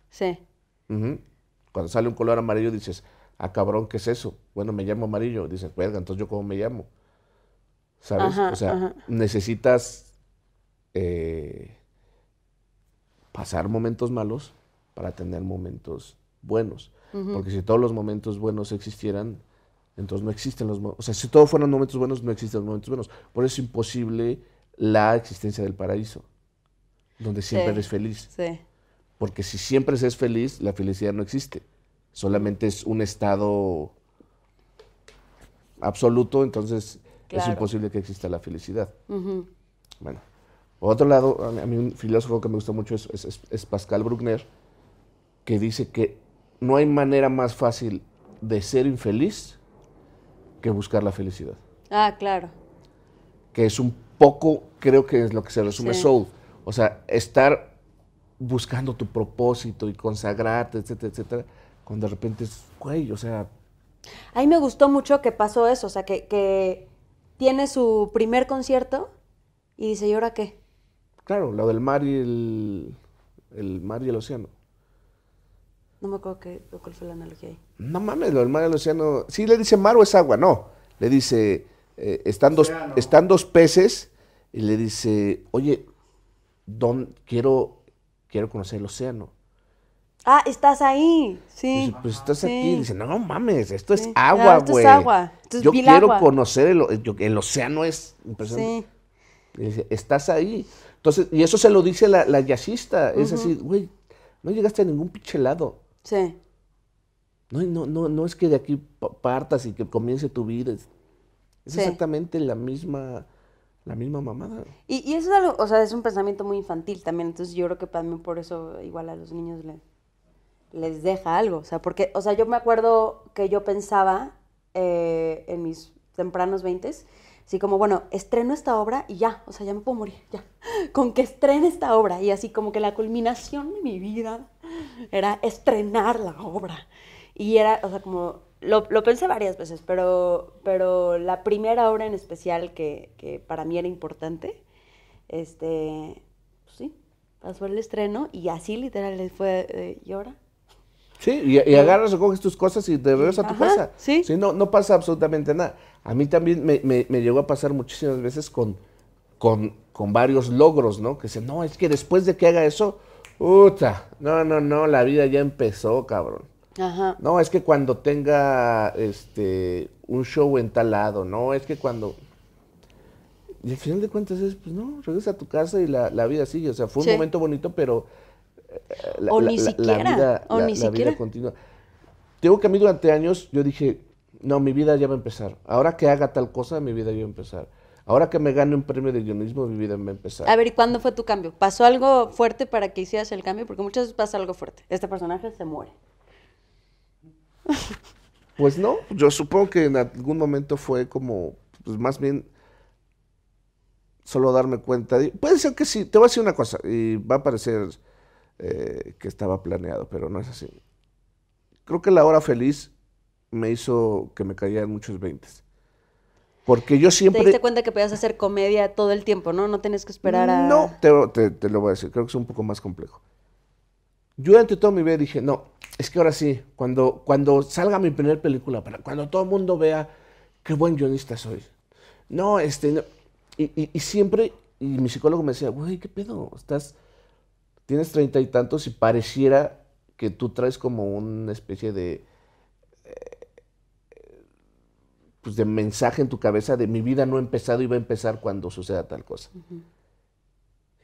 S2: sí.
S1: Cuando sale un color amarillo dices, ah, cabrón, ¿qué es eso? Bueno, me llamo amarillo. Dices, pues, entonces yo cómo me llamo. ¿Sabes? o sea, necesitas eh, pasar momentos malos para tener momentos buenos. Porque si todos los momentos buenos existieran, entonces no existen los o sea, si todo fueran momentos buenos, no existen los momentos buenos. Por eso es imposible la existencia del paraíso, donde siempre eres feliz. Sí. Porque si siempre eres feliz, la felicidad no existe. Solamente es un estado absoluto, entonces es imposible que exista la felicidad. Bueno, por otro lado, a mí un filósofo que me gusta mucho es, es Pascal Bruckner, que dice que no hay manera más fácil de ser infeliz que buscar la felicidad. Ah, claro. Que es un poco, creo que es lo que se resume Soul. O sea, estar buscando tu propósito y consagrarte, etcétera, etcétera, cuando de repente es, güey, o sea...
S2: A me gustó mucho que pasó eso, o sea, que, que tiene su primer concierto y dice, ¿y ahora qué?
S1: Claro, lo del mar y el, el mar y el océano.
S2: No me acuerdo qué cuál fue la analogía
S1: ahí. No mames, lo del mar y el océano. Sí, le dice mar o es agua, no. Le dice, eh, están, dos, están dos peces y le dice, oye, don, quiero, quiero conocer el océano.
S2: Ah, estás ahí. Sí.
S1: pues estás aquí. Dice, no mames, esto es agua, güey. agua. yo quiero conocer el, el, océano, es impresionante. Sí. Dice, estás ahí. Entonces, y eso se lo dice la, la Es así, güey, no llegaste a ningún pichelado. Sí. No, no, es que de aquí partas y que comience tu vida. Es,
S2: exactamente
S1: la misma, la misma mamada.
S2: Y, eso es o sea, es un pensamiento muy infantil también. Entonces yo creo que también por eso igual a los niños les deja algo. O sea, porque, o sea, yo me acuerdo que yo pensaba eh, en mis tempranos veintes así como, bueno, estreno esta obra y ya, o sea, ya me puedo morir, ya, [LAUGHS] con que estrene esta obra. Y así como que la culminación de mi vida era estrenar la obra. Y era, o sea, como, lo, pensé varias veces, pero, pero la primera obra en especial que, que para mí era importante, este, pues sí, pasó el estreno y así literal fue, llora eh, y ahora,
S1: Sí, y, y, agarras, coges tus cosas y te regresas a tu casa. Sí. sí no, no, pasa absolutamente nada. A mí también me, me, llegó a pasar muchísimas veces con, con, con varios logros, ¿no? Que se no, es que después de que haga eso, puta, no, no, no, la vida ya empezó, cabrón. No, es que cuando tenga este un show en no, es que cuando. Y al final de cuentas es, pues no, regresa a tu casa y la, vida sigue. O sea, fue un momento bonito, pero. Eh, o ni siquiera. o ni siquiera. continúa. Tengo que a mí durante años yo dije, no, mi vida ya va a empezar. Ahora que haga tal cosa, mi vida ya va a empezar. Ahora que me gane un premio de guionismo, mi vida va a empezar. A
S2: ver, cuándo fue tu cambio? ¿Pasó algo fuerte para que hicieras el cambio? Porque muchas veces pasa algo fuerte. Este personaje se muere.
S1: Pues no, yo supongo que en algún momento fue como, pues más bien, solo darme cuenta. De, puede ser que sí, te voy a decir una cosa, y va a parecer eh, que estaba planeado, pero no es así. Creo que la hora feliz me hizo que me caían muchos veintes. Porque yo siempre... Te diste
S2: cuenta que podías hacer comedia todo el tiempo, ¿no? No tenías que esperar a... No,
S1: te, lo voy a decir, creo que es un poco más complejo. Yo ante todo mi vida dije, no, es que ahora sí, cuando, cuando salga mi primera película, para cuando todo el mundo vea qué buen guionista soy. No, este, Y, siempre, y mi psicólogo me decía, güey, ¿qué pedo? Estás, tienes treinta y tantos y pareciera que tú traes como una especie de, eh, pues de mensaje en tu cabeza de mi vida no ha empezado y va a empezar cuando suceda tal cosa.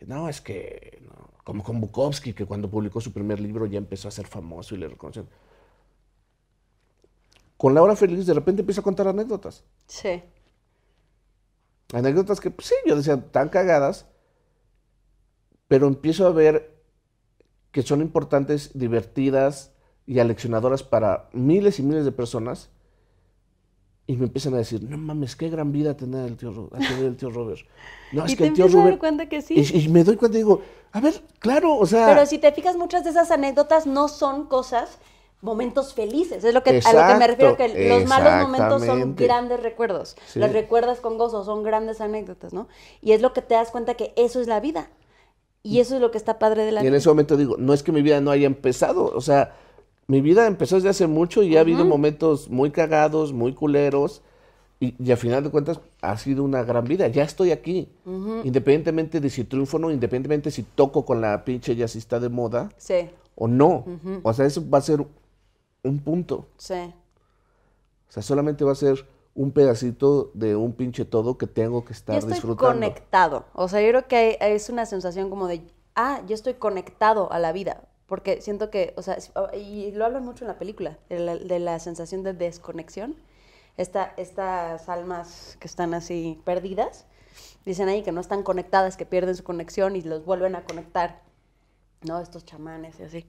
S1: No, es que no, como con Bukowski, que cuando publicó su primer libro ya empezó a ser famoso y le reconocen Con Laura Félix de repente empieza a contar anécdotas. Sí. Anécdotas que, pues, sí, yo decía, tan cagadas, pero empiezo a ver que son importantes, divertidas y aleccionadoras para miles y miles de personas y me empiezan a decir, no mames, qué gran vida tener el tío, el tío Robert. No, [LAUGHS] es ¿Y que te el tío A dar
S2: cuenta que sí. Y, me
S1: doy cuenta y digo, a ver, claro, o sea. Pero si
S2: te fijas, muchas de esas anécdotas no son cosas, momentos felices. Es lo que a lo que me refiero que los malos momentos son grandes recuerdos. Los recuerdas con gozo, son grandes anécdotas, ¿no? Y es lo que te das cuenta que eso es la vida. Y eso es lo que está padre de la vida. Y en
S1: ese momento digo, no es que mi vida no haya empezado, o sea mi vida empezó desde hace mucho y ha habido momentos muy cagados, muy culeros. Y, y, al final de cuentas ha sido una gran vida. Ya estoy aquí. Independientemente de si triunfo o no, independientemente si toco con la pinche ya si está de moda o no. O sea, eso va a ser un punto. Sí. O sea, solamente va a ser un pedacito de un pinche todo que tengo que estar yo estoy conectado.
S2: O sea, yo creo que es una sensación como de, ah, yo estoy conectado a la vida. Porque siento que, o sea, ah, y lo hablan mucho en la película, de la, sensación de desconexión. Esta, estas almas que están así perdidas, dicen ahí que no están conectadas, que pierden su conexión y los vuelven a conectar, ¿no? Estos chamanes y así.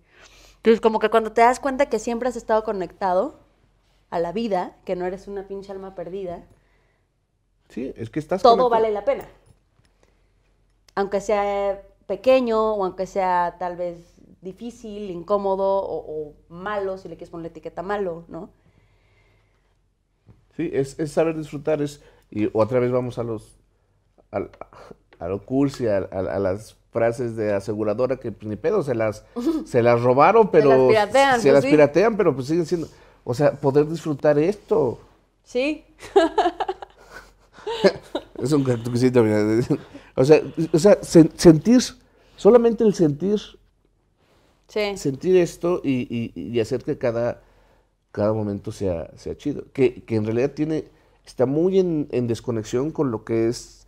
S2: Entonces, como que cuando te das cuenta que siempre has estado conectado a la vida, que no eres una pinche alma perdida.
S1: Sí, es que estás. Todo vale la pena.
S2: Aunque sea pequeño o aunque sea tal vez difícil, incómodo o, malo, si le quieres poner la etiqueta malo, ¿no?
S1: Sí, es, saber disfrutar, es, y otra vez vamos a los, a, a lo cursi, a, las frases de aseguradora que pues, ni pedo, se las, [LAUGHS] se las robaron, pero se las piratean, se pues las piratean pero pues siguen siendo, o sea, poder disfrutar esto. Sí. [LAUGHS] es un cartuquisito, [LAUGHS] O sea, o sea sentir, solamente el sentir Sentir esto y, hacer que cada, cada momento sea, sea chido. Que, en realidad tiene, está muy en, desconexión con lo que es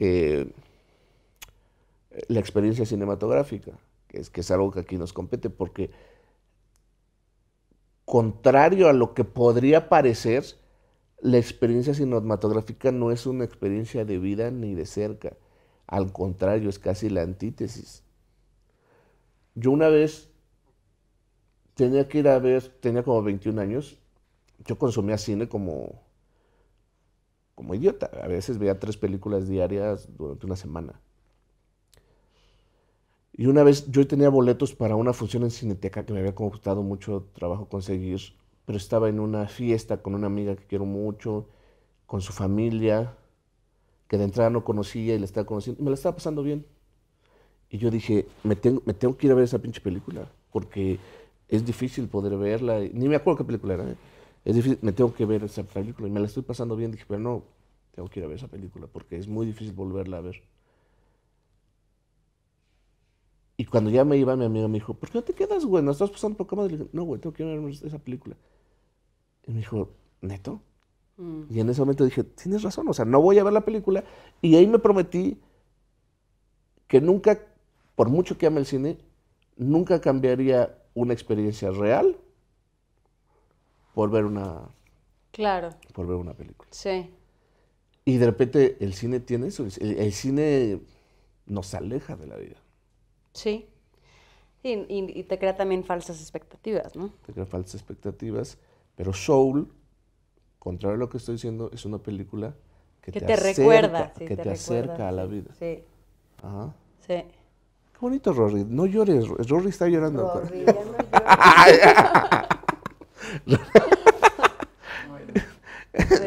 S1: eh, la experiencia cinematográfica, que es, que es algo que aquí nos compete, porque contrario a lo que podría parecer, la experiencia cinematográfica no es una experiencia de vida ni de cerca. Al contrario, es casi la antítesis. Yo una vez tenía que ir a ver, tenía como 21 años, yo consumía cine como, como idiota. A veces veía tres películas diarias durante una semana. Y una vez yo tenía boletos para una función en Cineteca que me había costado mucho trabajo conseguir, pero estaba en una fiesta con una amiga que quiero mucho, con su familia, que de entrada no conocía y la estaba conociendo. Me la estaba pasando bien. Y yo dije, me tengo, que ir a ver esa pinche película, porque es difícil poder verla. Ni me acuerdo qué película era. ¿eh? Es difícil, me tengo que ver esa película. Y me la estoy pasando bien. Dije, pero no, tengo que ir a ver esa película, porque es muy difícil volverla a ver. Y cuando ya me iba, mi amiga me dijo, ¿por qué no te quedas, güey? ¿No estás pasando por cama? Le no, güey, tengo que ir a ver esa película. Y me dijo, ¿neto? Mm. Y en ese momento dije, tienes razón, o sea, no voy a ver la película. Y ahí me prometí que nunca por mucho que ame el cine, nunca cambiaría una experiencia real por ver una, claro. por ver una película. Sí. Y de repente el cine tiene eso, el, cine nos aleja de la vida.
S2: Sí. Y, te crea también falsas expectativas, ¿no?
S1: Te crea falsas expectativas, pero Soul, contrario a lo que estoy diciendo, es una película que, te, recuerda, que te, acerca a la vida. Sí. Ajá. Sí bonito, Rory. No llores, Rory está llorando. [LAUGHS] [LAUGHS]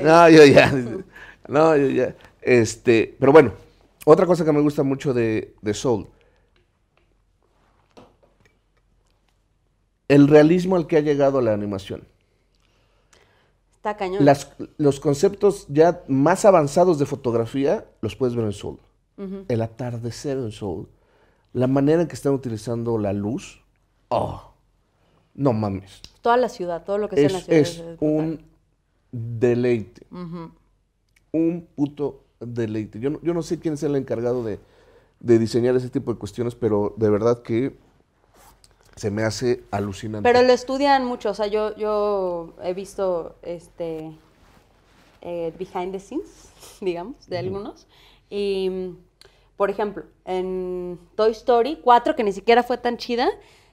S1: no, yo ya. No, yo ya. Este, pero bueno, otra cosa que me gusta mucho de, de Soul. El realismo al que ha llegado la animación. Está cañón. los conceptos ya más avanzados de fotografía los puedes ver en Soul. El atardecer en Soul la manera en que están utilizando la luz, oh, no mames.
S2: Toda la ciudad, todo lo que es, sea la ciudad. Es,
S1: un deleite. Un puto deleite. Yo no, yo no sé quién es el encargado de, diseñar ese tipo de cuestiones, pero de verdad que se me hace alucinante. Pero lo
S2: estudian mucho, o sea, yo, yo he visto este eh, behind the scenes, [LAUGHS] digamos, de algunos, y por ejemplo, en Toy Story 4, que ni siquiera fue tan chida,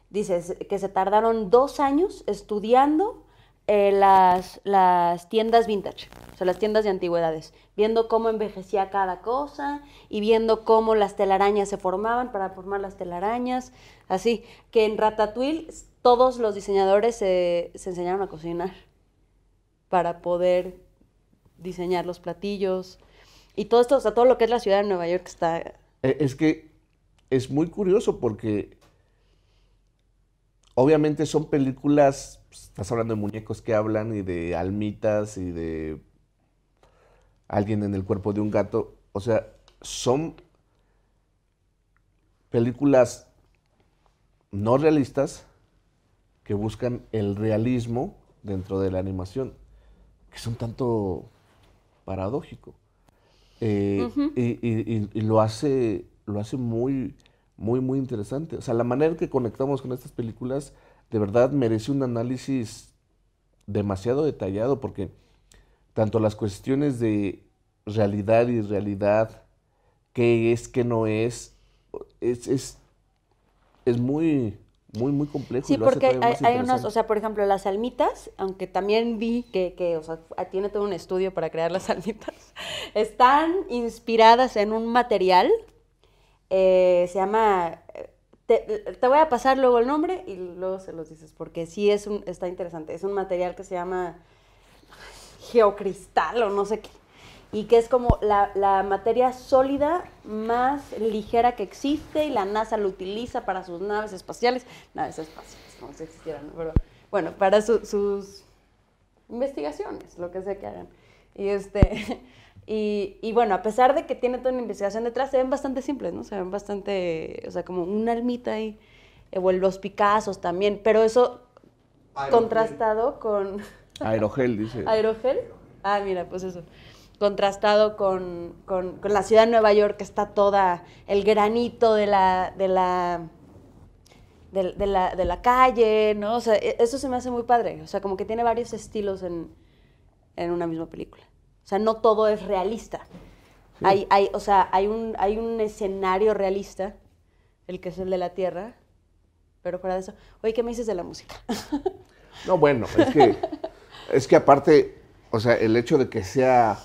S2: dices que se tardaron dos años estudiando eh, las, las, tiendas vintage, o sea, las tiendas de antigüedades, viendo cómo envejecía cada cosa y viendo cómo las telarañas se formaban para formar las telarañas, así que en Ratatouille todos los diseñadores se, se enseñaron a cocinar para poder diseñar los platillos y todo esto, o sea, todo lo que es la ciudad de Nueva York está
S1: eh, es que es muy curioso porque obviamente son películas, pues, estás hablando de muñecos que hablan y de almitas y de alguien en el cuerpo de un gato. O sea, son películas no realistas que buscan el realismo dentro de la animación, que son tanto paradójico. Eh, y, lo hace, lo hace muy, muy, muy interesante. O sea, la manera en que conectamos con estas películas de verdad merece un análisis demasiado detallado porque tanto las cuestiones de realidad y realidad, qué es, qué no es, es, es muy, muy, muy complejo. Sí, porque hay, unas unos, o
S2: sea, por ejemplo, las almitas, aunque también vi que, o sea, ah, tiene todo un estudio para crear las [LAUGHS] almitas, están inspiradas en un material, eh, se llama, eh, te, voy a pasar luego el nombre y luego se los dices, porque sí es un, está interesante, es un material que se llama geocristal o no sé qué, y que es como la, materia sólida más ligera que existe y la NASA lo utiliza para sus naves espaciales, naves espaciales, como si existieran, pero bueno, para sus investigaciones, lo que sea que hagan. Y, este, [LAUGHS] y, bueno, a pesar de que tiene toda una investigación detrás, se ven bastante simples, ¿no? Se ven bastante, o sea, como una almita ahí, o eh, los Picassos también, pero eso contrastado con...
S1: Aerogel, dice. [LAUGHS]
S2: Aerogel. Ah, mira, pues eso contrastado con, la ciudad de Nueva York, que está toda el granito de la, de la, de, la, calle, ¿no? O sea, e, eso se me hace muy padre. O sea, como que tiene varios estilos en, una misma película. O sea, no todo es realista. Hay, hay, o sea, hay un, hay un escenario realista, el que es el de la Tierra, pero fuera de eso. Oye, ¿qué me dices de la música? [LAUGHS]
S1: No, bueno, es que, es que aparte, o sea, el hecho de que sea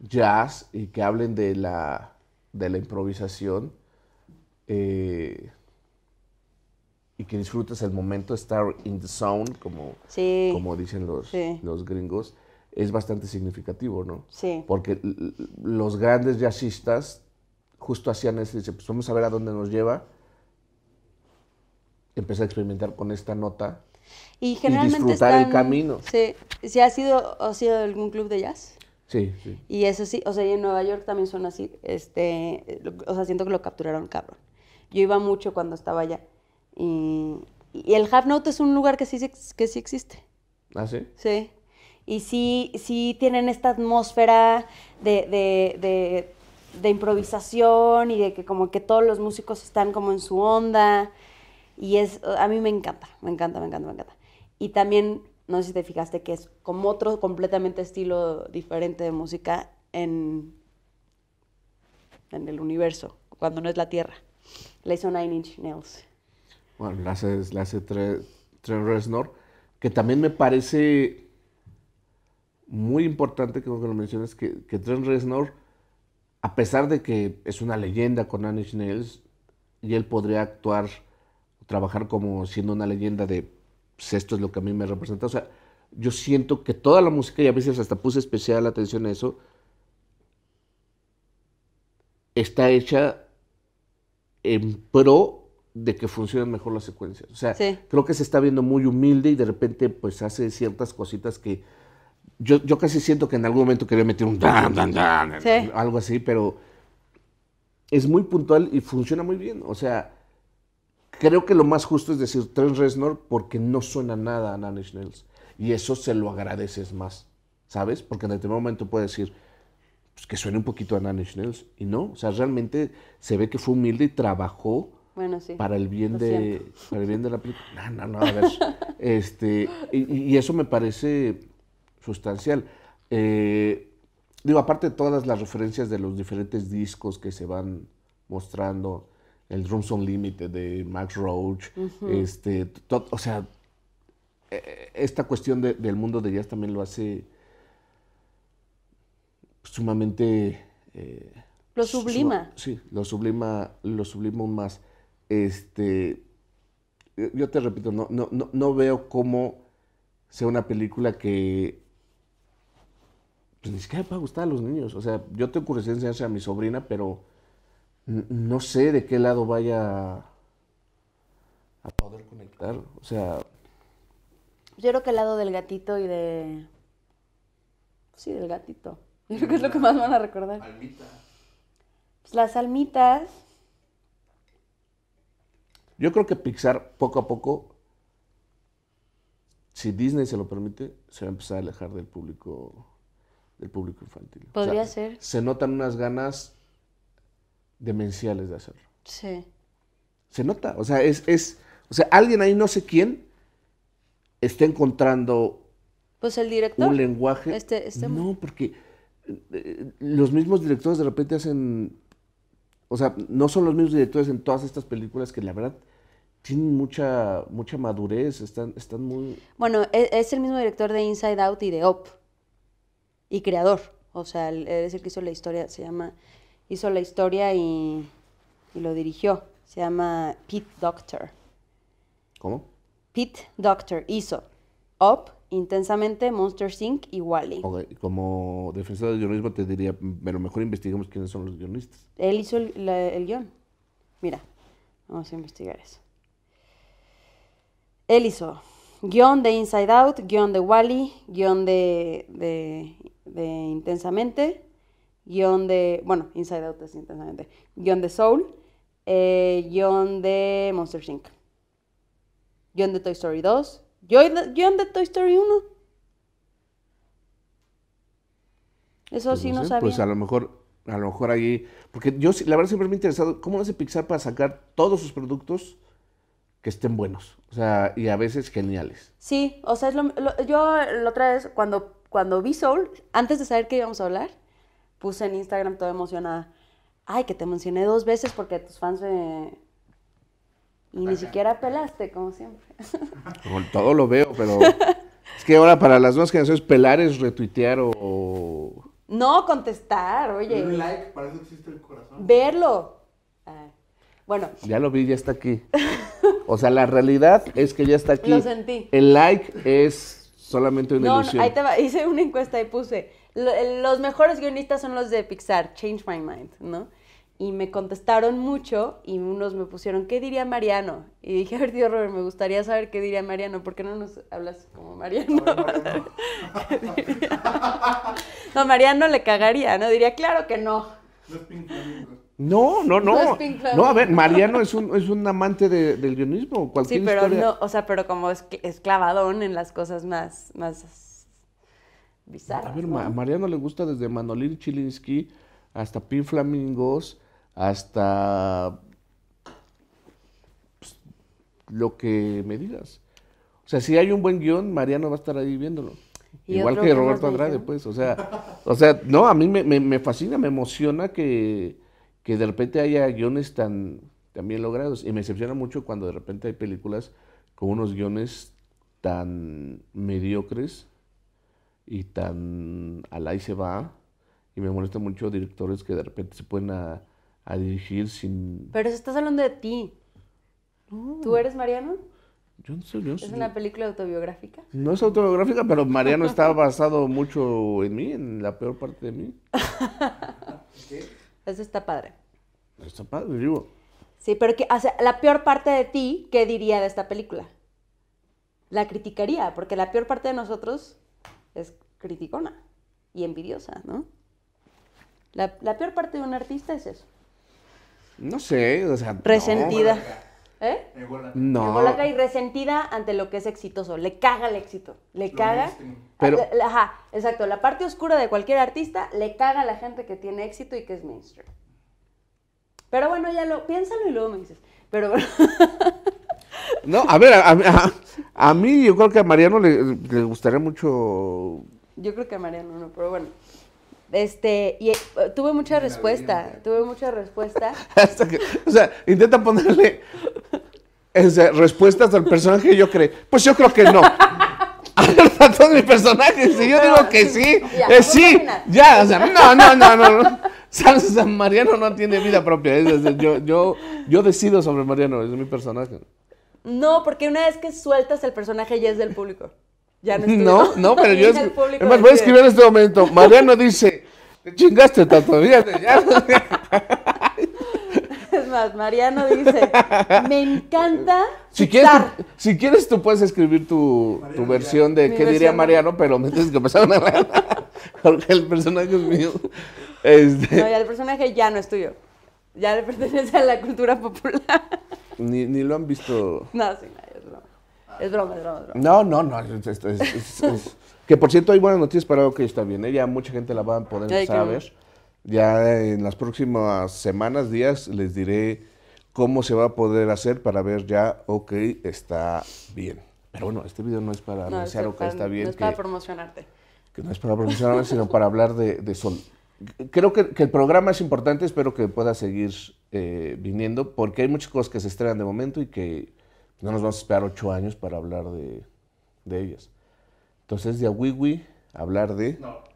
S1: jazz y que hablen de la, de la improvisación eh, y que disfrutes el momento, estar in the sound como, como dicen los, los gringos, es bastante significativo, ¿no? Sí. Porque los grandes jazzistas justo hacían eso, pues vamos a ver a dónde nos lleva, empezar a experimentar con esta nota y, generalmente disfrutar el camino.
S2: Sí, ha sido, ha sido algún club de jazz? Sí, sí. Y eso sí, o sea, y en Nueva York también son así, este, o sea, siento que lo capturaron cabrón. Yo iba mucho cuando estaba allá. Y, el Half Note es un lugar que sí, que sí existe. ¿Ah, sí? Sí. Y sí, sí tienen esta atmósfera de, de improvisación y de que como que todos los músicos están como en su onda. Y es, a mí me encanta, me encanta, me encanta, me encanta. Y también no sé si te fijaste que es como otro completamente estilo diferente de música en, en el universo, cuando no es la Tierra. Le hizo Nine Inch Nails.
S1: Bueno, la hace, la Trent Reznor, que también me parece muy importante que lo menciones, que, que Trent Reznor, a pesar de que es una leyenda con Nine Inch Nails, y él podría actuar, trabajar como siendo una leyenda de pues esto es lo que a mí me representa. O sea, yo siento que toda la música, y a veces hasta puse especial atención a eso, está hecha en pro de que funcionen mejor las secuencias. O sea, creo que se está viendo muy humilde y de repente pues hace ciertas cositas que yo, casi siento que en algún momento quería meter un dan, dan, dan, algo así, pero es muy puntual y funciona muy bien. O sea, creo que lo más justo es decir Tren Reznor porque no suena nada a Nanny Schnells. Y eso se lo agradeces más, ¿sabes? Porque en determinado momento puedes decir pues, que suene un poquito a Nanny Schnells Y no, o sea, realmente se ve que fue humilde y trabajó
S2: para, el bien de,
S1: para el bien de la película. No, no, no, a ver. [LAUGHS] este, y, eso me parece sustancial. Eh, digo, aparte de todas las referencias de los diferentes discos que se van mostrando, el Drums Limit de Max Roach, este, o sea, e, e, esta cuestión del mundo de jazz también lo hace sumamente... Eh, lo sublima. sí, lo sublima, lo sublima aún más. Este, yo te repito, no, no, no, veo cómo sea una película que pues, ni siquiera va a gustar a los niños. O sea, yo tengo curiosidad de enseñarse a mi sobrina, pero no sé de qué lado vaya a poder conectar. O sea.
S2: Yo creo que el lado del gatito y de. Sí, del gatito. Yo creo que es lo que más van a recordar. Almitas. Pues las almitas.
S1: Yo creo que Pixar poco a poco, si Disney se lo permite, se va a empezar a alejar del público, del público infantil. Podría ser. Se notan unas ganas demenciales de hacerlo. Sí. Se nota, o sea, es, es, o sea, alguien ahí no sé quién está encontrando
S2: pues el director un
S1: lenguaje. Este, este no, porque eh, los mismos directores de repente hacen o sea, no son los mismos directores en todas estas películas que la verdad tienen mucha, mucha madurez, están, están muy...
S2: Bueno, e, es, el mismo director de Inside Out y de Op, y creador, o sea, es el que hizo la historia, se llama hizo la historia y, lo dirigió. Se llama Pete Doctor. ¿Cómo? Pete Doctor hizo Up, Intensamente, Monster Inc. y Wally.
S1: Como defensor del guionismo te diría, a lo mejor investiguemos quiénes son los guionistas.
S2: Él hizo el, guión. Mira, vamos a investigar eso. Él hizo guión de Inside Out, guión de Wally, guión de, de Intensamente, guión de, bueno, Inside Out es intensamente, guión de Soul, eh, guión de Monster Inc., guión de Toy Story 2, guión de Toy Story 1. Eso pues sí no, Pues a lo
S1: mejor, a lo mejor ahí, porque yo la verdad siempre me he interesado cómo hace Pixar para sacar todos sus productos que estén buenos, o sea, y a veces geniales.
S2: Sí, o sea, es lo, yo la otra vez cuando, cuando vi Soul, antes de saber que íbamos a hablar, puse en Instagram todo emocionada, ay, que te mencioné dos veces porque tus fans me... Y ni siquiera pelaste, como siempre.
S1: [LAUGHS] Con todo lo veo, pero... Es que ahora para las nuevas generaciones pelar es retuitear o...
S2: No, contestar, oye. Un like, para eso existe el corazón. Verlo. Ah, bueno.
S1: Ya lo vi, ya está aquí. O sea, la realidad es que ya está aquí. Lo sentí. El like es solamente una No, ahí te
S2: va. Hice una encuesta y puse, los mejores guionistas son los de Pixar, Change My Mind, ¿no? Y me contestaron mucho y unos me pusieron, ¿qué diría Mariano? Y dije, [LAUGHS] a ver, tío Robert, me gustaría saber qué diría Mariano, ¿por qué no nos hablas como Mariano? [LAUGHS] no, Mariano le cagaría, ¿no? Diría, claro que no.
S1: No, no, no. No, no, a ver, Mariano es un, es un amante del guionismo. Cualquier sí, pero no,
S2: o sea, pero como es, esclavadón en las cosas más,
S1: más a Mariano le gusta desde Manolín Chilinsky hasta Pin Flamingos, hasta pues, lo que me digas. O sea, si hay un buen guión, Mariano va a estar ahí viéndolo. Igual que Roberto Andrade, pues. O sea, o sea, no, a mí me, me, fascina, me emociona que, de repente haya guiones tan, tan, bien logrados. Y me decepciona mucho cuando de repente hay películas con unos guiones tan mediocres y tan al ahí se va. Y me molesta mucho directores que de repente se pueden a, dirigir sin...
S2: Pero estás hablando de ti. ¿Tú eres Mariano?
S1: Yo no sé, yo ¿Es una
S2: película autobiográfica?
S1: No es autobiográfica, pero Mariano está [LAUGHS] basado mucho en mí, en la peor parte de mí.
S2: ¿Qué? [LAUGHS] Eso está padre.
S1: Está padre, digo.
S2: Sí, pero que, la peor parte de ti, ¿qué diría de esta película? La criticaría, porque la peor parte de nosotros es criticona y envidiosa, ¿no? La, peor parte de un artista es eso.
S1: No sé, o sea... Resentida. ¿Eh? No, ¿Eh? No. y
S2: resentida ante lo que es exitoso. Le caga el éxito. Le caga... Pero... Ah, ajá, exacto. La parte oscura de cualquier artista le caga a la gente que tiene éxito y que es mainstream. Pero bueno, ya lo... Piénsalo y luego me dices. Pero bueno... [LAUGHS]
S1: No, a ver, a, mí yo creo que a Mariano le, gustaría mucho.
S2: Yo creo que a Mariano no, pero bueno. Este, y eh, tuve mucha respuesta, tuve [LAUGHS] mucha respuesta.
S1: o sea, intenta ponerle respuestas al personaje yo creo, pues yo creo que no. a todos mis personajes, si yo digo que sí, sí, eh, ya, o sea, no, no, no, no. no. San Mariano no tiene vida propia, yo, yo, yo decido sobre Mariano, es mi personaje.
S2: No, porque una vez que sueltas el personaje ya es del público. Ya no es tuyo. No, no, pero yo. [LAUGHS] Es, más, voy a escribir en este
S1: momento. Mariano dice: Te chingaste tanto, ya.
S2: [LAUGHS] Es más, Mariano dice: Me encanta.
S1: Si quieres, si quieres, tú puedes escribir tu, versión de qué diría Mariano, pero me tienes que pasar una [LAUGHS] Porque el personaje es mío. No, ya el
S2: personaje ya no es tuyo. Ya le pertenece a la cultura popular.
S1: Ni, lo han visto.
S2: No, sí, no, es broma. Es broma, es
S1: No, no, no. que por cierto, hay buenas noticias para que está bien. ¿eh? Ya mucha gente la va a poder saber. Ya en las próximas semanas, días, les diré cómo se va a poder hacer para ver ya, ok, está bien. Pero bueno, este video no es para anunciar ok, está bien. No es para
S2: promocionarte.
S1: Que no es para promocionarte, sino para hablar de, sol. Creo que, que el programa es importante, espero que pueda seguir eh, viniendo, porque hay muchas cosas que se estrenan de momento y que no nos vamos a esperar ocho años para hablar de, ellas. Entonces, de Awiwi, hablar de... No.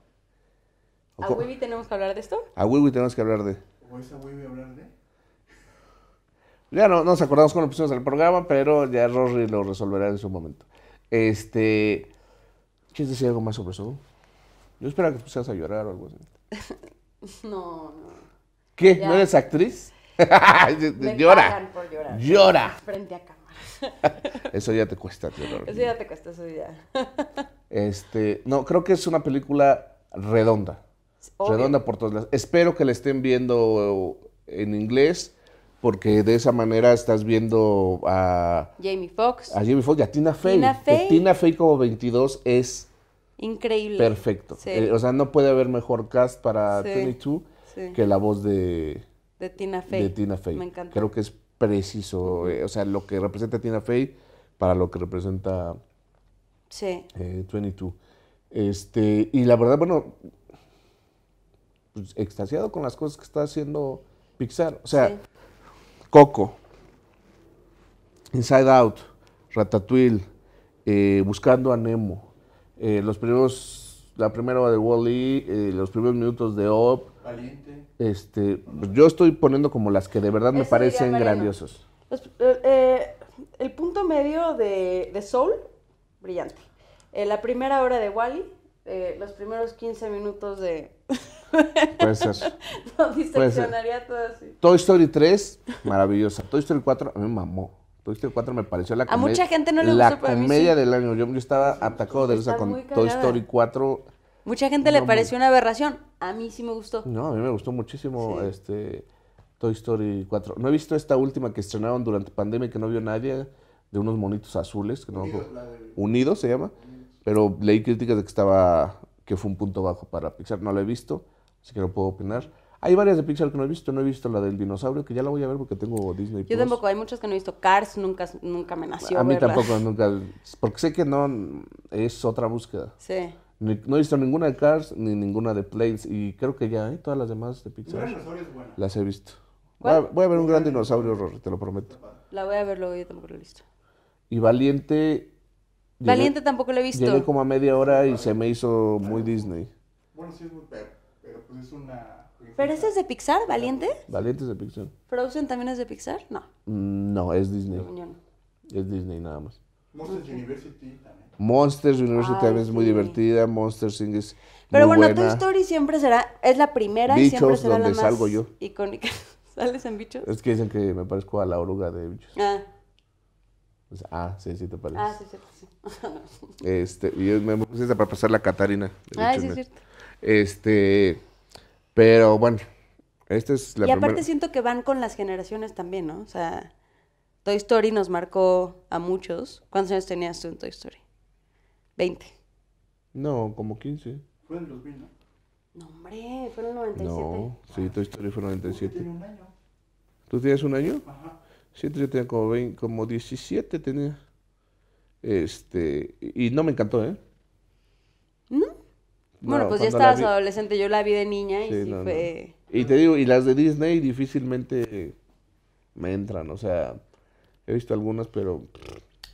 S1: ¿A
S2: tenemos que hablar de esto?
S1: A tenemos que hablar de... ¿O es a hablar de...? Ya no, nos acordamos cuando pusimos el programa, pero ya Rory lo resolverá en su momento. Este... ¿Quieres decir algo más sobre eso? Yo espero que pusieras a llorar o algo así.
S2: [LAUGHS] no, no. ¿Qué? ¿No eres
S1: actriz? [LAUGHS] llora. Llora. Frente a [LAUGHS] eso ya te cuesta, Eso ya
S2: te cuesta, eso ya.
S1: este, no, creo que es una película redonda. Redonda por todas Espero que la estén viendo en inglés porque de esa manera estás viendo a
S2: Jamie Foxx, a
S1: Jamie y a Tina Fey. Tina Fey, como 22 es
S2: increíble. Perfecto. Eh, o
S1: sea, no puede haber mejor cast para 22 que la voz de
S2: de Tina Fey. De Tina Fey. Me encanta. Creo que
S1: es preciso, eh, o sea, lo que representa Tina Fey para lo que representa sí. eh, 22. Este, y la verdad, bueno, pues, extasiado con las cosas que está haciendo Pixar. O sea, Coco, Inside Out, Ratatouille, eh, Buscando a Nemo, eh, los primeros la primera hora de Wally, eh, los primeros minutos de Op. Valiente. Este, yo estoy poniendo como las que de verdad me parecen grandiosos.
S2: Eh, eh, el punto medio de, de Soul, brillante. la primera hora de Wally, -E, los primeros 15 minutos de. [LAUGHS] Puede ser. no, todo así.
S1: Toy Story 3, maravillosa. Toy Story 4, a mí me mamó. Toy Story 4 me pareció la comedia. A mucha gente no le gustó, en sí. del año. Yo, estaba atacado de esa con Toy Story 4. Mucha gente le pareció una
S2: aberración. A mí sí me gustó.
S1: No, a mí me gustó muchísimo este Toy Story 4. No he visto esta última que estrenaron durante pandemia que no vio nadie, de unos monitos azules. Que no, Unidos, se llama. Pero leí críticas de que estaba que fue un punto bajo para Pixar. No lo he visto, así que no puedo opinar. Hay varias de Pixar que no he visto. No he visto la del dinosaurio, que ya la voy a ver porque tengo Disney. Yo tampoco,
S2: hay muchas que no he visto. Cars nunca, nunca me nació. A mí tampoco,
S1: [LAUGHS] nunca. Porque sé que no es otra búsqueda. Sí. no he visto ninguna de Cars ni ninguna de Planes. Y creo que ya, hay Todas las demás de Pixar. Buena. Las he visto. Voy a, ver un gran dinosaurio, Rory, te lo prometo.
S2: La voy a ver, luego yo tampoco lo he visto.
S1: Y Valiente. Valiente tampoco lo he visto. Llegué como a media hora y se me hizo muy Disney.
S2: Bueno, sí es muy peor, pero pues es una ¿Pero este es de Pixar, Valiente?
S1: Valiente es de Pixar.
S2: ¿Frozen también es de Pixar? No.
S1: Mm, no, es Disney. Es Disney nada más. Monsters University también. Monsters University también es muy divertida. Monsters Inc. es Pero bueno, tu Toy
S2: Story siempre será, es la primera y siempre será la más salgo yo. icónica. [LAUGHS] ¿Sales en Bichos?
S1: Es que dicen que me parezco a la oruga de Bichos. Ah. ah, sí, sí te parece. Ah, sí, cierto, sí. [LAUGHS] este, y yo me puse para pasar la Catarina. Ah, sí, es cierto. Este... Pero bueno, esta es la Y aparte
S2: siento que van con las generaciones también, ¿no? O sea, Toy Story nos marcó a muchos. ¿Cuántos años tenías tú en Toy Story? 20.
S1: No, como 15.
S2: Fue en 2000, ¿no? No, hombre, fue en el 97. No,
S1: sí, ah. Toy Story fue en el 97. Tenía un año. ¿Tú tenías un año? Ajá. Sí, yo tenía como, 20, como 17 tenía. Este, y no me encantó, ¿eh? No, bueno, pues ya estabas
S2: adolescente, yo la vi de niña y sí, fue...
S1: Y te digo, y las de Disney difícilmente me entran, o sea, he visto algunas, pero...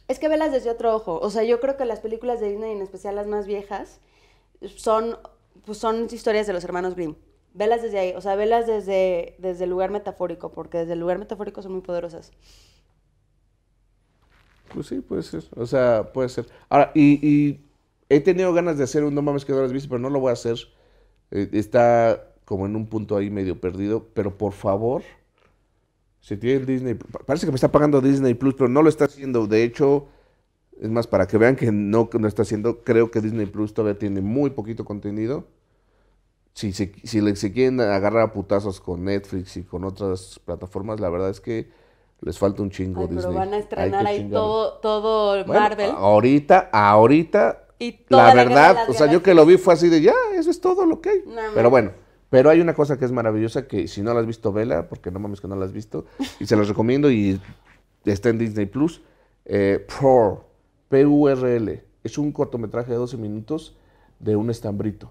S2: Es que velas desde otro ojo, o sea, yo creo que las películas de Disney, en especial las más viejas, son, pues son historias de los hermanos Grimm. Velas desde ahí, o sea, velas desde, desde el lugar metafórico, porque desde el lugar metafórico son muy poderosas.
S1: Pues sí, puede ser, o sea, puede ser. Ahora, y, y he tenido ganas de hacer un no mames que no las pero no lo voy a hacer. Eh, está como en un punto ahí medio perdido, pero por favor, si tiene Disney, parece que me está pagando Disney Plus, pero no lo está haciendo. De hecho, es más, para que vean que no, no está haciendo, creo que Disney Plus todavía tiene muy poquito contenido. Si, se, si quieren agarrar a putazos con Netflix y con otras plataformas, la verdad es que les falta un chingo Disney. Pero van a estrenar ahí todo,
S2: todo Marvel.
S1: ahorita, ahorita la verdad, o sea, yo que lo vi fue así de ya, eso es todo lo que hay. pero bueno, pero hay una cosa que es maravillosa que si no la has visto, vela, porque no mames que no la has visto. Y se los recomiendo y está en Disney Plus. Eh, PURL, P-U-R-L. Es un cortometraje de 12 minutos de un estambrito.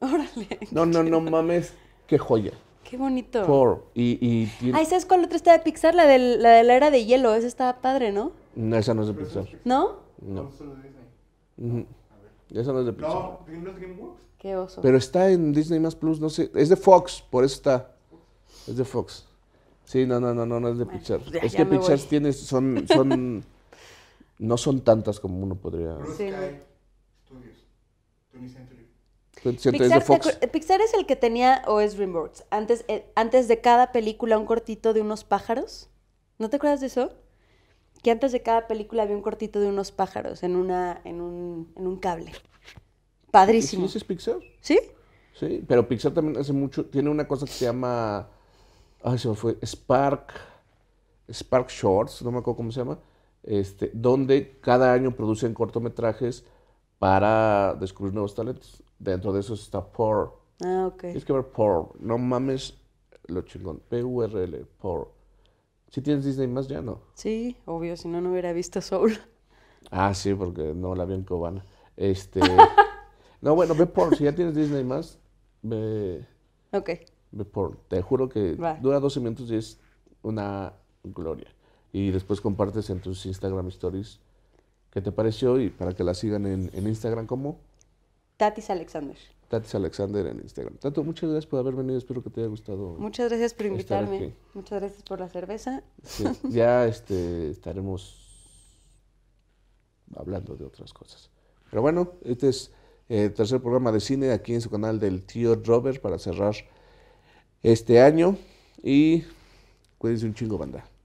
S1: Órale. No, no, no mames, qué joya.
S2: Qué bonito. PURL.
S1: Y, y tiene... Ay,
S2: ¿sabes cuál otra está de Pixar? La de, la de era de hielo. Esa está padre, ¿no?
S1: No, esa no es de Pixar. ¿No? No. no. ¿Eso no es de Pixar.
S2: No, DreamWorks. Qué oso. Pero
S1: está en Disney Plus, no sé. Es de Fox, por eso está. Es de Fox. Sí, no, no, no, no, es de Pixar. es que Pixar tiene, son, son, [LAUGHS] no son tantas como uno podría. Sí. Studios, 20 Century. Pixar,
S2: Pixar, es el que tenía o es Dreamworks. Antes, eh, antes de cada película un cortito de unos pájaros. ¿No te acuerdas de eso? que antes de cada película había un cortito de unos pájaros en, una, en, un, en un cable. Padrísimo. ¿Sí es Pixar? Sí.
S1: Sí, pero Pixar también hace mucho, tiene una cosa que se llama, ay, se me fue, Spark, Spark Shorts, no me acuerdo cómo se llama, este, donde cada año producen cortometrajes para descubrir nuevos talentos. Dentro de eso está Por. Ah, ok. Tienes que ver Por, no mames lo chingón, P-U-R-L, Por. Si tienes Disney más ya, no?
S2: Sí, obvio, si no, no hubiera visto Soul.
S1: Ah, sí, porque no la vi en Cobana. Este. [LAUGHS] no, bueno, ve por, si ya tienes Disney más, ve. Ok. Ve por, te juro que dura 12 minutos y es una gloria. Y después compartes en tus Instagram stories qué te pareció y para que la sigan en, en Instagram ¿cómo?
S2: Tatis Alexander.
S1: Tatis Alexander en Instagram. Tanto muchas gracias por haber venido, espero que te haya gustado. Muchas gracias por invitarme.
S2: Muchas gracias por la cerveza.
S1: ya este, estaremos hablando de otras cosas. Pero bueno, este es el eh, tercer programa de cine aquí en su canal del tío Robert para cerrar este año y cuídense un chingo banda.